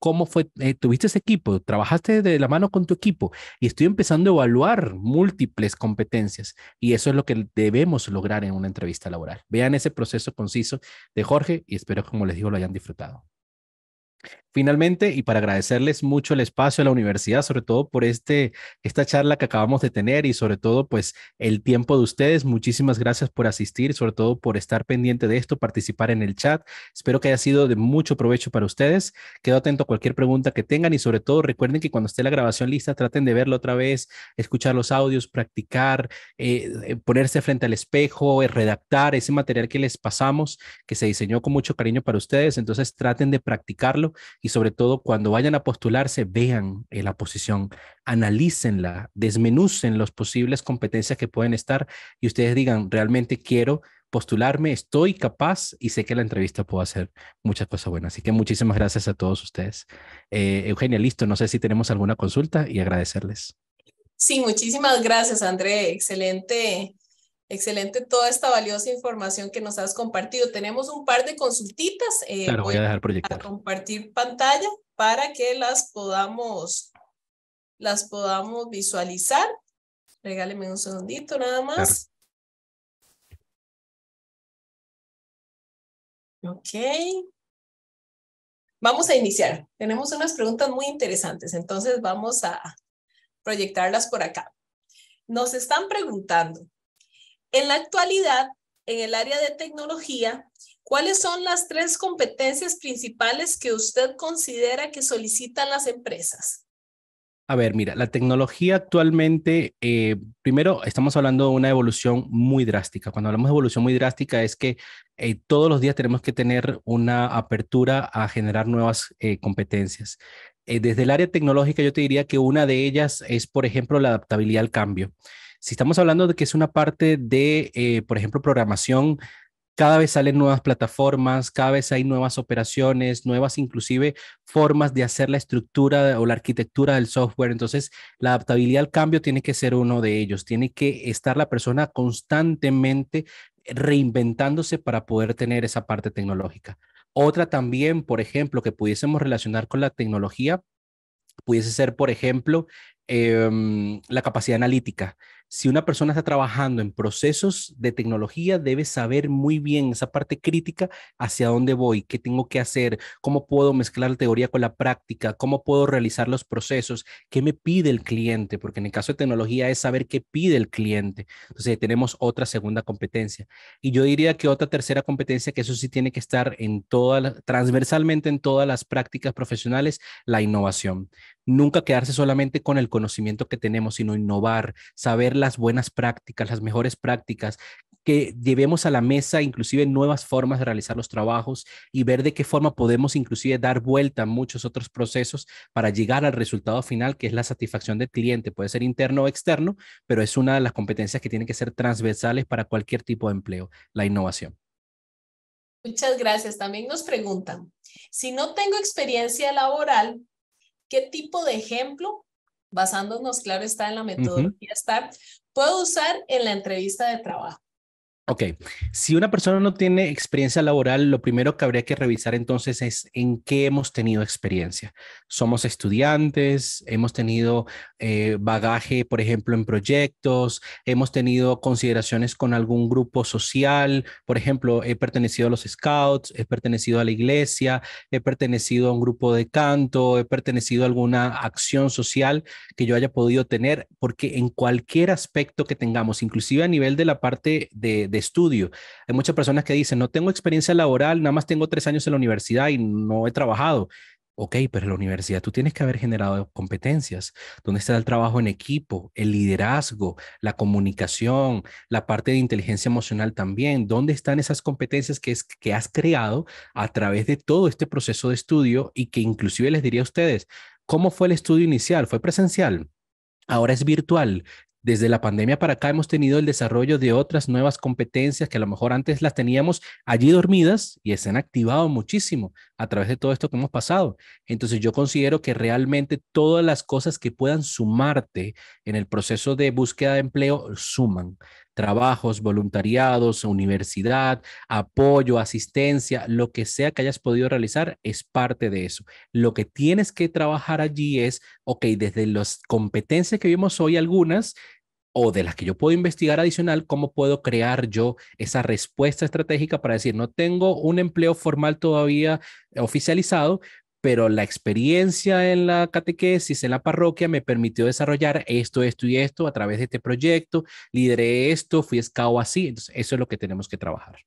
cómo fue, eh, tuviste ese equipo, trabajaste de la mano con tu equipo y estoy empezando a evaluar múltiples competencias y eso es lo que debemos lograr en una entrevista laboral. Vean ese proceso conciso de Jorge y espero, como les digo, lo hayan disfrutado. Finalmente, y para agradecerles mucho el espacio a la universidad, sobre todo por este, esta charla que acabamos de tener y sobre todo pues el tiempo de ustedes, muchísimas gracias por asistir, sobre todo por estar pendiente de esto, participar en el chat. Espero que haya sido de mucho provecho para ustedes. Quedo atento a cualquier pregunta que tengan y sobre todo recuerden que cuando esté la grabación lista traten de verlo otra vez, escuchar los audios, practicar, eh, eh, ponerse frente al espejo, eh, redactar ese material que les pasamos, que se diseñó con mucho cariño para ustedes. Entonces traten de practicarlo y sobre todo cuando vayan a postularse, vean eh, la posición, analícenla, desmenucen las posibles competencias que pueden estar y ustedes digan, realmente quiero postularme, estoy capaz y sé que la entrevista puedo hacer muchas cosas buenas. Así que muchísimas gracias a todos ustedes. Eh, Eugenia, listo, no sé si tenemos alguna consulta y agradecerles. Sí, muchísimas gracias, André. Excelente Excelente toda esta valiosa información que nos has compartido. Tenemos un par de consultitas. Eh, voy a compartir pantalla para que las podamos, las podamos visualizar. Regáleme un segundito nada más. Ok. Vamos a iniciar. Tenemos unas preguntas muy interesantes, entonces vamos a proyectarlas por acá. Nos están preguntando, en la actualidad, en el área de tecnología, ¿cuáles son las tres competencias principales que usted considera que solicitan las empresas? A ver, mira, la tecnología actualmente, eh, primero estamos hablando de una evolución muy drástica. Cuando hablamos de evolución muy drástica es que eh, todos los días tenemos que tener una apertura a generar nuevas eh, competencias. desde el área tecnológica yo te diría que una de ellas es, por ejemplo, la adaptabilidad al cambio. Si estamos hablando de que es una parte de, eh, por ejemplo, programación, cada vez salen nuevas plataformas, cada vez hay nuevas operaciones, nuevas inclusive formas de hacer la estructura o la arquitectura del software. Entonces, la adaptabilidad al cambio tiene que ser uno de ellos. Tiene que estar la persona constantemente reinventándose para poder tener esa parte tecnológica. Otra también, por ejemplo, que pudiésemos relacionar con la tecnología, pudiese ser, por ejemplo, em, la capacidad analítica si una persona está trabajando en procesos de tecnología, debe saber muy bien esa parte crítica, hacia dónde voy, qué tengo que hacer, cómo puedo mezclar la teoría con la práctica, cómo puedo realizar los procesos, qué me pide el cliente, porque en el caso de tecnología es saber qué pide el cliente. Entonces, tenemos otra segunda competencia. Y yo diría que otra tercera competencia, que eso sí tiene que estar en toda transversalmente en todas las prácticas profesionales, la innovación. Nunca quedarse solamente con el conocimiento que tenemos, sino innovar, saber las buenas prácticas, las mejores prácticas, que llevemos a la mesa inclusive nuevas formas de realizar los trabajos y ver de qué forma podemos inclusive dar vuelta a muchos otros procesos para llegar al resultado final, que es la satisfacción del cliente. Puede ser interno o externo, pero es una de las competencias que tienen que ser transversales para cualquier tipo de empleo, la innovación. Muchas gracias. También nos preguntan, si no tengo experiencia laboral, ¿qué tipo de ejemplo basándonos, claro está, en la metodología uh puedo usar en la entrevista de trabajo. Ok, si una persona no tiene experiencia laboral, lo primero que habría que revisar entonces es en qué hemos tenido experiencia. Somos estudiantes, hemos tenido eh, bagaje, por ejemplo, en proyectos, hemos tenido consideraciones con algún grupo social, por ejemplo, he pertenecido a los scouts, he pertenecido a la iglesia, he pertenecido a un grupo de canto, he pertenecido a alguna acción social que yo haya podido tener, porque en cualquier aspecto que tengamos, inclusive a nivel de la parte de de estudio. Hay muchas personas que dicen, no tengo experiencia laboral, nada más tengo tres años en la universidad y no he trabajado. Ok, pero en la universidad tú tienes que haber generado competencias. ¿Dónde está el trabajo en equipo, el liderazgo, la comunicación, la parte de inteligencia emocional también? ¿Dónde están esas competencias que, es, que has creado a través de todo este proceso de estudio y que inclusive les diría a ustedes, ¿cómo fue el estudio inicial? ¿Fue presencial? Ahora es virtual desde la pandemia para acá hemos tenido el desarrollo de otras nuevas competencias que a lo mejor antes las teníamos allí dormidas y se han activado muchísimo a través de todo esto que hemos pasado. Entonces yo considero que realmente todas las cosas que puedan sumarte en el proceso de búsqueda de empleo suman. Trabajos, voluntariados, universidad, apoyo, asistencia, lo que sea que hayas podido realizar es parte de eso. Lo que tienes que trabajar allí es, ok, desde las competencias que vimos hoy algunas, o de las que yo puedo investigar adicional, cómo puedo crear yo esa respuesta estratégica para decir, no tengo un empleo formal todavía eh, oficializado, pero la experiencia en la catequesis, en la parroquia, me permitió desarrollar esto, esto y esto a través de este proyecto, lideré esto, fui escao así, entonces eso es lo que tenemos que trabajar.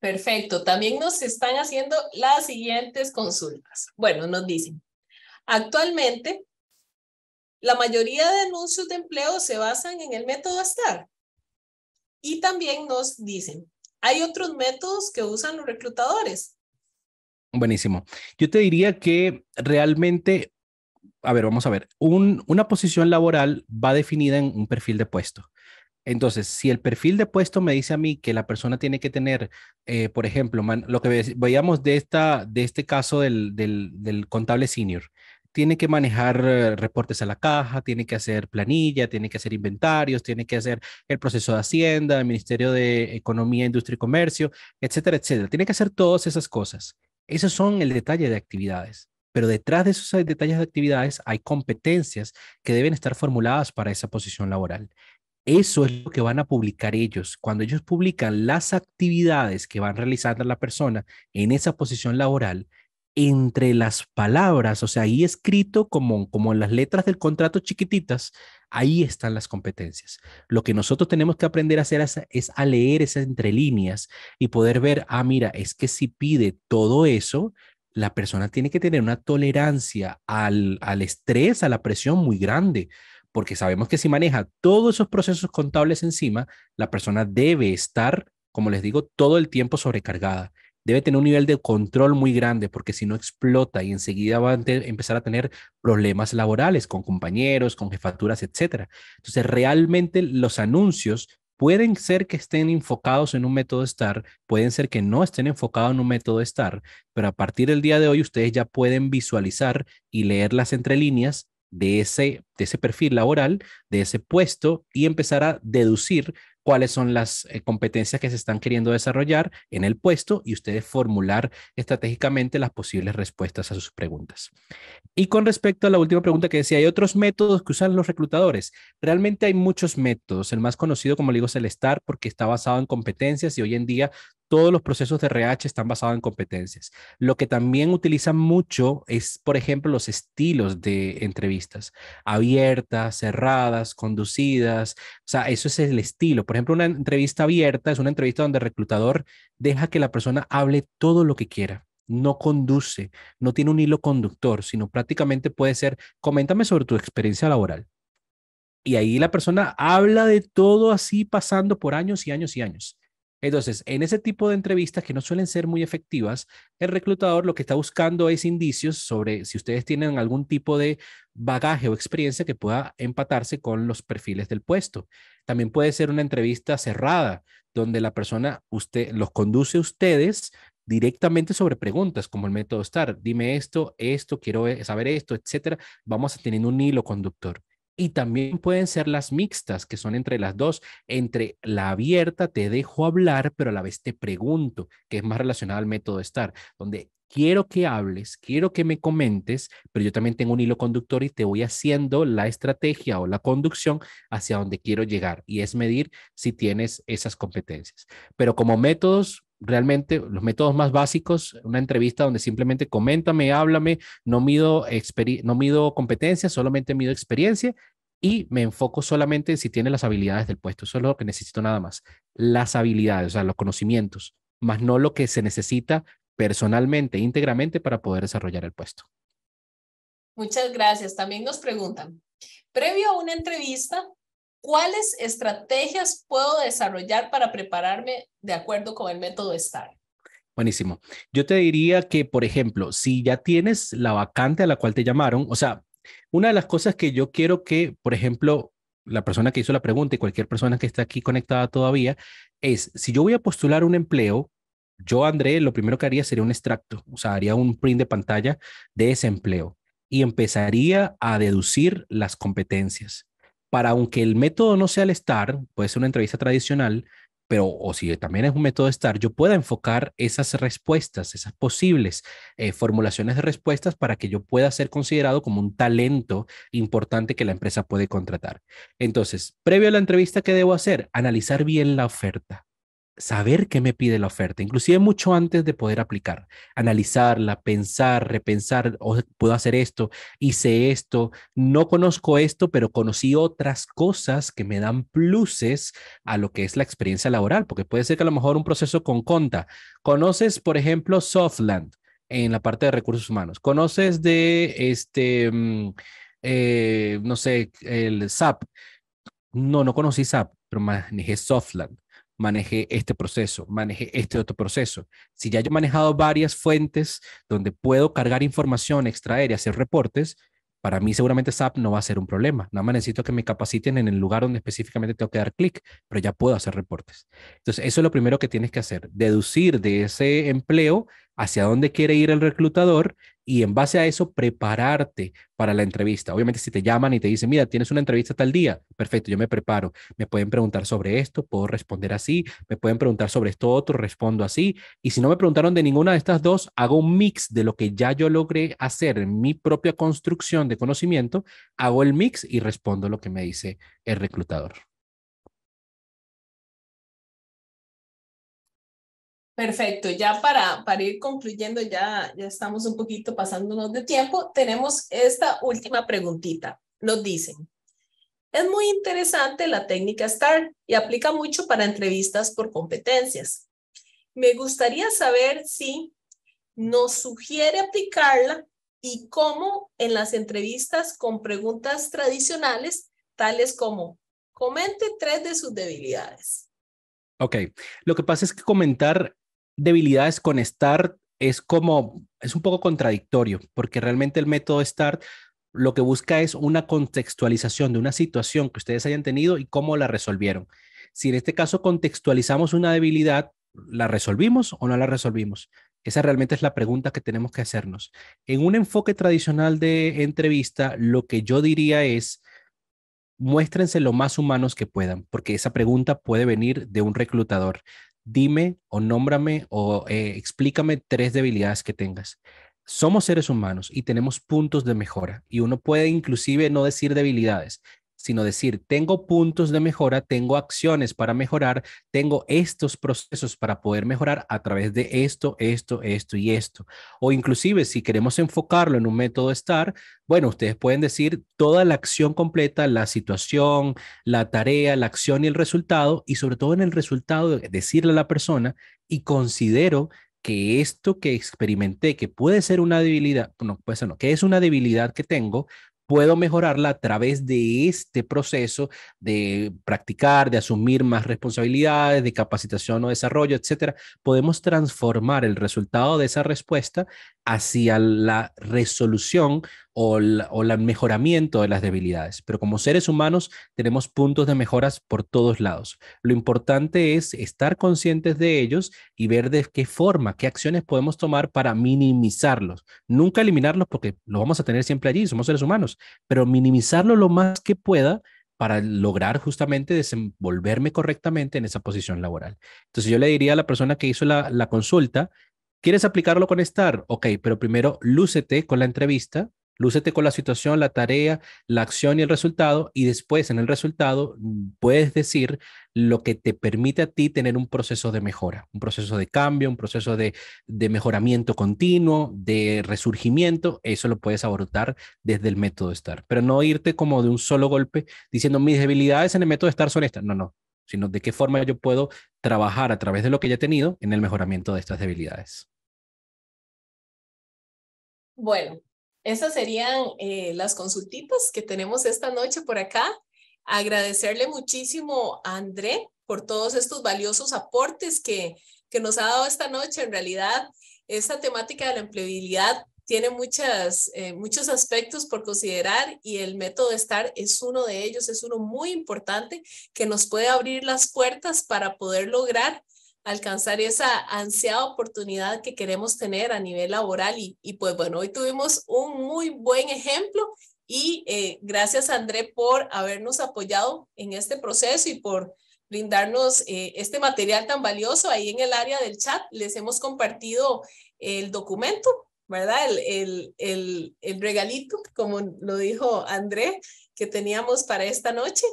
Perfecto, también nos están haciendo las siguientes consultas. Bueno, nos dicen, Actualmente la mayoría de anuncios de empleo se basan en el método STAR. Y también nos dicen, hay otros métodos que usan los reclutadores. Buenísimo. Yo te diría que realmente, a ver, vamos a ver, un, una posición laboral va definida en un perfil de puesto. Entonces, si el perfil de puesto me dice a mí que la persona tiene que tener, eh, por ejemplo, lo que veíamos de, esta, de este caso del, del, del contable senior, tiene que manejar eh, reportes a la caja, tiene que hacer planilla, tiene que hacer inventarios, tiene que hacer el proceso de Hacienda, el Ministerio de Economía, Industria y Comercio, etcétera, etcétera. Tiene que hacer todas esas cosas. Esos son el detalle de actividades. Pero detrás de esos eh, detalles de actividades hay competencias que deben estar formuladas para esa posición laboral. Eso es lo que van a publicar ellos. Cuando ellos publican las actividades que van realizando la persona en esa posición laboral, entre las palabras, o sea, ahí escrito como, en las letras del contrato chiquititas, ahí están las competencias. Lo que nosotros tenemos que aprender a hacer es, a leer esas entre líneas y poder ver, ah, mira, es que si pide todo eso, la persona tiene que tener una tolerancia al, al estrés, a la presión muy grande, porque sabemos que si maneja todos esos procesos contables encima, la persona debe estar, como les digo, todo el tiempo sobrecargada debe tener un nivel de control muy grande porque si no explota y enseguida va a empezar a tener problemas laborales con compañeros, con jefaturas, etc. Entonces, realmente los anuncios pueden ser que estén enfocados en un método estar, pueden ser que no estén enfocados en un método estar, pero a partir del día de hoy ustedes ya pueden visualizar y leer las entrelíneas de ese, de ese perfil laboral, de ese puesto y empezar a deducir cuáles son las eh, competencias que se están queriendo desarrollar en el puesto y ustedes formular estratégicamente las posibles respuestas a sus preguntas. Y con respecto a la última pregunta que decía, hay otros métodos que usan los reclutadores. Realmente hay muchos métodos. El más conocido, como le digo, es el STAR porque está basado en competencias y hoy en día todos los procesos de RH están basados en competencias. Lo que también utilizan mucho es, por ejemplo, los estilos de entrevistas, abiertas, cerradas, conducidas. O sea, eso es el estilo. Por por ejemplo, una entrevista abierta es una entrevista donde el reclutador deja que la persona hable todo lo que quiera, no conduce, no tiene un hilo conductor, sino prácticamente puede ser, coméntame sobre tu experiencia laboral. Y ahí la persona habla de todo así pasando por años y años y años. Entonces, en ese tipo de entrevistas que no suelen ser muy efectivas, el reclutador lo que está buscando es indicios sobre si ustedes tienen algún tipo de bagaje o experiencia que pueda empatarse con los perfiles del puesto. También puede ser una entrevista cerrada, donde la persona usted los conduce ustedes directamente sobre preguntas como el método STAR. Dime esto, esto, quiero saber esto, etcétera. Vamos a tener un hilo conductor y también pueden ser las mixtas, que son entre las dos, entre la abierta, te dejo hablar, pero a la vez te pregunto, que es más relacionada al método estar, donde quiero que hables, quiero que me comentes, pero yo también tengo un hilo conductor y te voy haciendo la estrategia o la conducción hacia donde quiero llegar y es medir si tienes esas competencias. Pero como métodos, realmente los métodos más básicos, una entrevista donde simplemente coméntame, háblame, no mido, no mido competencia, solamente mido experiencia y me enfoco solamente en si tiene las habilidades del puesto. Eso es lo que necesito nada más. Las habilidades, o sea, los conocimientos, más no lo que se necesita personalmente, íntegramente para poder desarrollar el puesto. Muchas gracias. También nos preguntan, previo a una entrevista, ¿Cuáles estrategias puedo desarrollar para prepararme de acuerdo con el método STAR? Buenísimo. Yo te diría que, por ejemplo, si ya tienes la vacante a la cual te llamaron, o sea, una de las cosas que yo quiero que, por ejemplo, la persona que hizo la pregunta y cualquier persona que está aquí conectada todavía, es si yo voy a postular un empleo, yo, André, lo primero que haría sería un extracto, o sea, haría un print de pantalla de ese empleo y empezaría a deducir las competencias para aunque el método no sea el STAR, puede ser una entrevista tradicional, pero o si también es un método STAR, yo pueda enfocar esas respuestas, esas posibles eh, formulaciones de respuestas para que yo pueda ser considerado como un talento importante que la empresa puede contratar. Entonces, previo a la entrevista, ¿qué debo hacer? Analizar bien la oferta saber qué me pide la oferta, inclusive mucho antes de poder aplicar, analizarla, pensar, repensar, oh, puedo hacer esto, hice esto, no conozco esto, pero conocí otras cosas que me dan pluses a lo que es la experiencia laboral, porque puede ser que a lo mejor un proceso con conta, conoces, por ejemplo, Softland en la parte de recursos humanos, conoces de este, mm, eh, no sé, el SAP, no, no conocí SAP, pero manejé Softland maneje este proceso, maneje este otro proceso. Si ya yo he manejado varias fuentes donde puedo cargar información, extraer y hacer reportes, para mí seguramente SAP no va a ser un problema. Nada más necesito que me capaciten en el lugar donde específicamente tengo que dar clic, pero ya puedo hacer reportes. Entonces, eso es lo primero que tienes que hacer, deducir de ese empleo hacia dónde quiere ir el reclutador y en base a eso prepararte para la entrevista. Obviamente si te llaman y te dicen, mira, tienes una entrevista tal día, perfecto, yo me preparo. Me pueden preguntar sobre esto, puedo responder así, me pueden preguntar sobre esto otro, respondo así. Y si no me preguntaron de ninguna de estas dos, hago un mix de lo que ya yo logré hacer en mi propia construcción de conocimiento, hago el mix y respondo lo que me dice el reclutador. Perfecto, ya para, para ir concluyendo, ya, ya estamos un poquito pasándonos de tiempo, tenemos esta última preguntita. Nos dicen, es muy interesante la técnica STAR y aplica mucho para entrevistas por competencias. Me gustaría saber si nos sugiere aplicarla y cómo en las entrevistas con preguntas tradicionales, tales como, comente tres de sus debilidades. Ok, lo que pasa es que comentar debilidades con START es como, es un poco contradictorio, porque realmente el método START lo que busca es una contextualización de una situación que ustedes hayan tenido y cómo la resolvieron. Si en este caso contextualizamos una debilidad, ¿la resolvimos o no la resolvimos? Esa realmente es la pregunta que tenemos que hacernos. En un enfoque tradicional de entrevista, lo que yo diría es, muéstrense lo más humanos que puedan, porque esa pregunta puede venir de un reclutador, dime o nómbrame o eh, explícame tres debilidades que tengas. Somos seres humanos y tenemos puntos de mejora y uno puede inclusive no decir debilidades, sino decir, tengo puntos de mejora, tengo acciones para mejorar, tengo estos procesos para poder mejorar a través de esto, esto, esto y esto. O inclusive si queremos enfocarlo en un método STAR, bueno, ustedes pueden decir toda la acción completa, la situación, la tarea, la acción y el resultado, y sobre todo en el resultado, eh, decirle a la persona, y considero que esto que experimenté, que puede ser una debilidad, no, pues no, que es una debilidad que tengo, puedo mejorarla a través de este proceso de practicar, de asumir más responsabilidades, de capacitación o desarrollo, etcétera, podemos transformar el resultado de esa respuesta hacia la resolución o, o el mejoramiento de las debilidades. Pero como seres humanos tenemos puntos de mejoras por todos lados. Lo importante es estar conscientes de ellos y ver de qué forma, qué acciones podemos tomar para minimizarlos. Nunca eliminarlos porque los vamos a tener siempre allí, somos seres humanos pero minimizarlo lo más que pueda para lograr justamente desenvolverme correctamente en esa posición laboral. Entonces yo le diría a la persona que hizo la, la consulta, ¿quieres aplicarlo con estar, Ok, pero primero lúcete con la entrevista, Lúcete con la situación, la tarea, la acción y el resultado, y después en el resultado mm, puedes decir lo que te permite a ti tener un proceso de mejora, un proceso de cambio, un proceso de, mejoramiento continuo, de resurgimiento. Eso lo puedes abordar desde el método de estar, pero no irte como de un solo golpe diciendo mis debilidades en el método de estar son estas. No, no, sino de qué forma yo puedo trabajar a través de lo que ya he tenido en el mejoramiento de estas debilidades. Bueno, esas serían eh, las consultitas que tenemos esta noche por acá. Agradecerle muchísimo a André por todos estos valiosos aportes que, que nos ha dado esta noche. En realidad, esta temática de la empleabilidad tiene muchas, eh, muchos aspectos por considerar y el método de estar es uno de ellos, es uno muy importante que nos puede abrir las puertas para poder lograr alcanzar esa ansiada oportunidad que queremos tener a nivel laboral. Y, pues bueno, hoy tuvimos un muy buen ejemplo y eh, gracias André por habernos apoyado en este proceso y por brindarnos eh, este material tan valioso. Ahí en el área del chat les hemos compartido el documento, ¿verdad? El, el regalito, como lo dijo André, que teníamos para esta noche.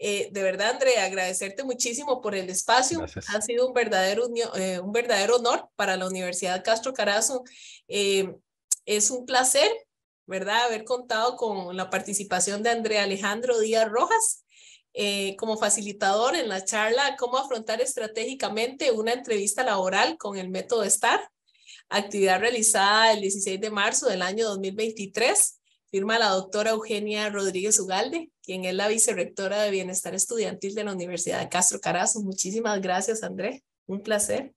Eh, de verdad, Andrea, agradecerte muchísimo por el espacio. Ha sido un verdadero, eh, un verdadero honor para la Universidad Castro Carazo. Eh, es un placer, ¿verdad?, haber contado con la participación de Andrea Alejandro Díaz Rojas. como facilitador en la charla, cómo afrontar estratégicamente una entrevista laboral con el método STAR, actividad realizada el 16 de marzo del año 2023, firma la doctora Eugenia Rodríguez Ugalde, quien es la vicerectora de Bienestar Estudiantil de la Universidad de Castro Carazo. Muchísimas gracias, André. Un placer.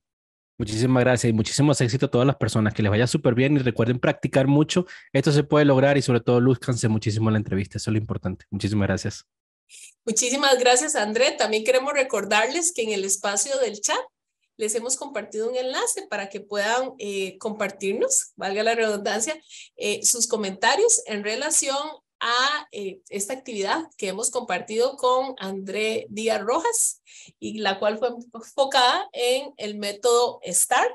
Muchísimas gracias y muchísimos éxitos a todas las personas. Que les vaya súper bien y recuerden practicar mucho. Esto se puede lograr y sobre todo luzcanse muchísimo en la entrevista. Eso es lo importante. Muchísimas gracias. Muchísimas gracias, André. También queremos recordarles que en el espacio del chat les hemos compartido un enlace para que puedan eh, compartirnos, valga la redundancia, eh, sus comentarios en relación a eh, esta actividad que hemos compartido con André Díaz Rojas y la cual fue enfocada en el método STAR.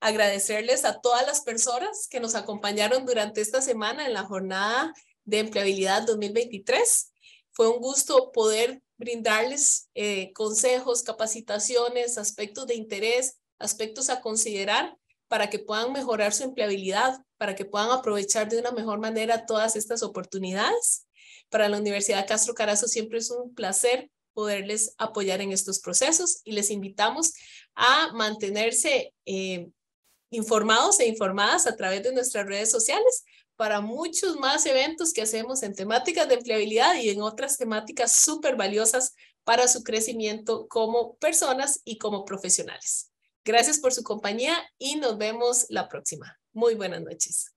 Agradecerles a todas las personas que nos acompañaron durante esta semana en la jornada de empleabilidad 2023. Fue un gusto poder brindarles eh, consejos, capacitaciones, aspectos de interés, aspectos a considerar para que puedan mejorar su empleabilidad, para que puedan aprovechar de una mejor manera todas estas oportunidades. Para la Universidad Castro Carazo siempre es un placer poderles apoyar en estos procesos y les invitamos a mantenerse eh, informados e informadas a través de nuestras redes sociales para muchos más eventos que hacemos en temáticas de empleabilidad y en otras temáticas súper valiosas para su crecimiento como personas y como profesionales. Gracias por su compañía y nos vemos la próxima. Muy buenas noches.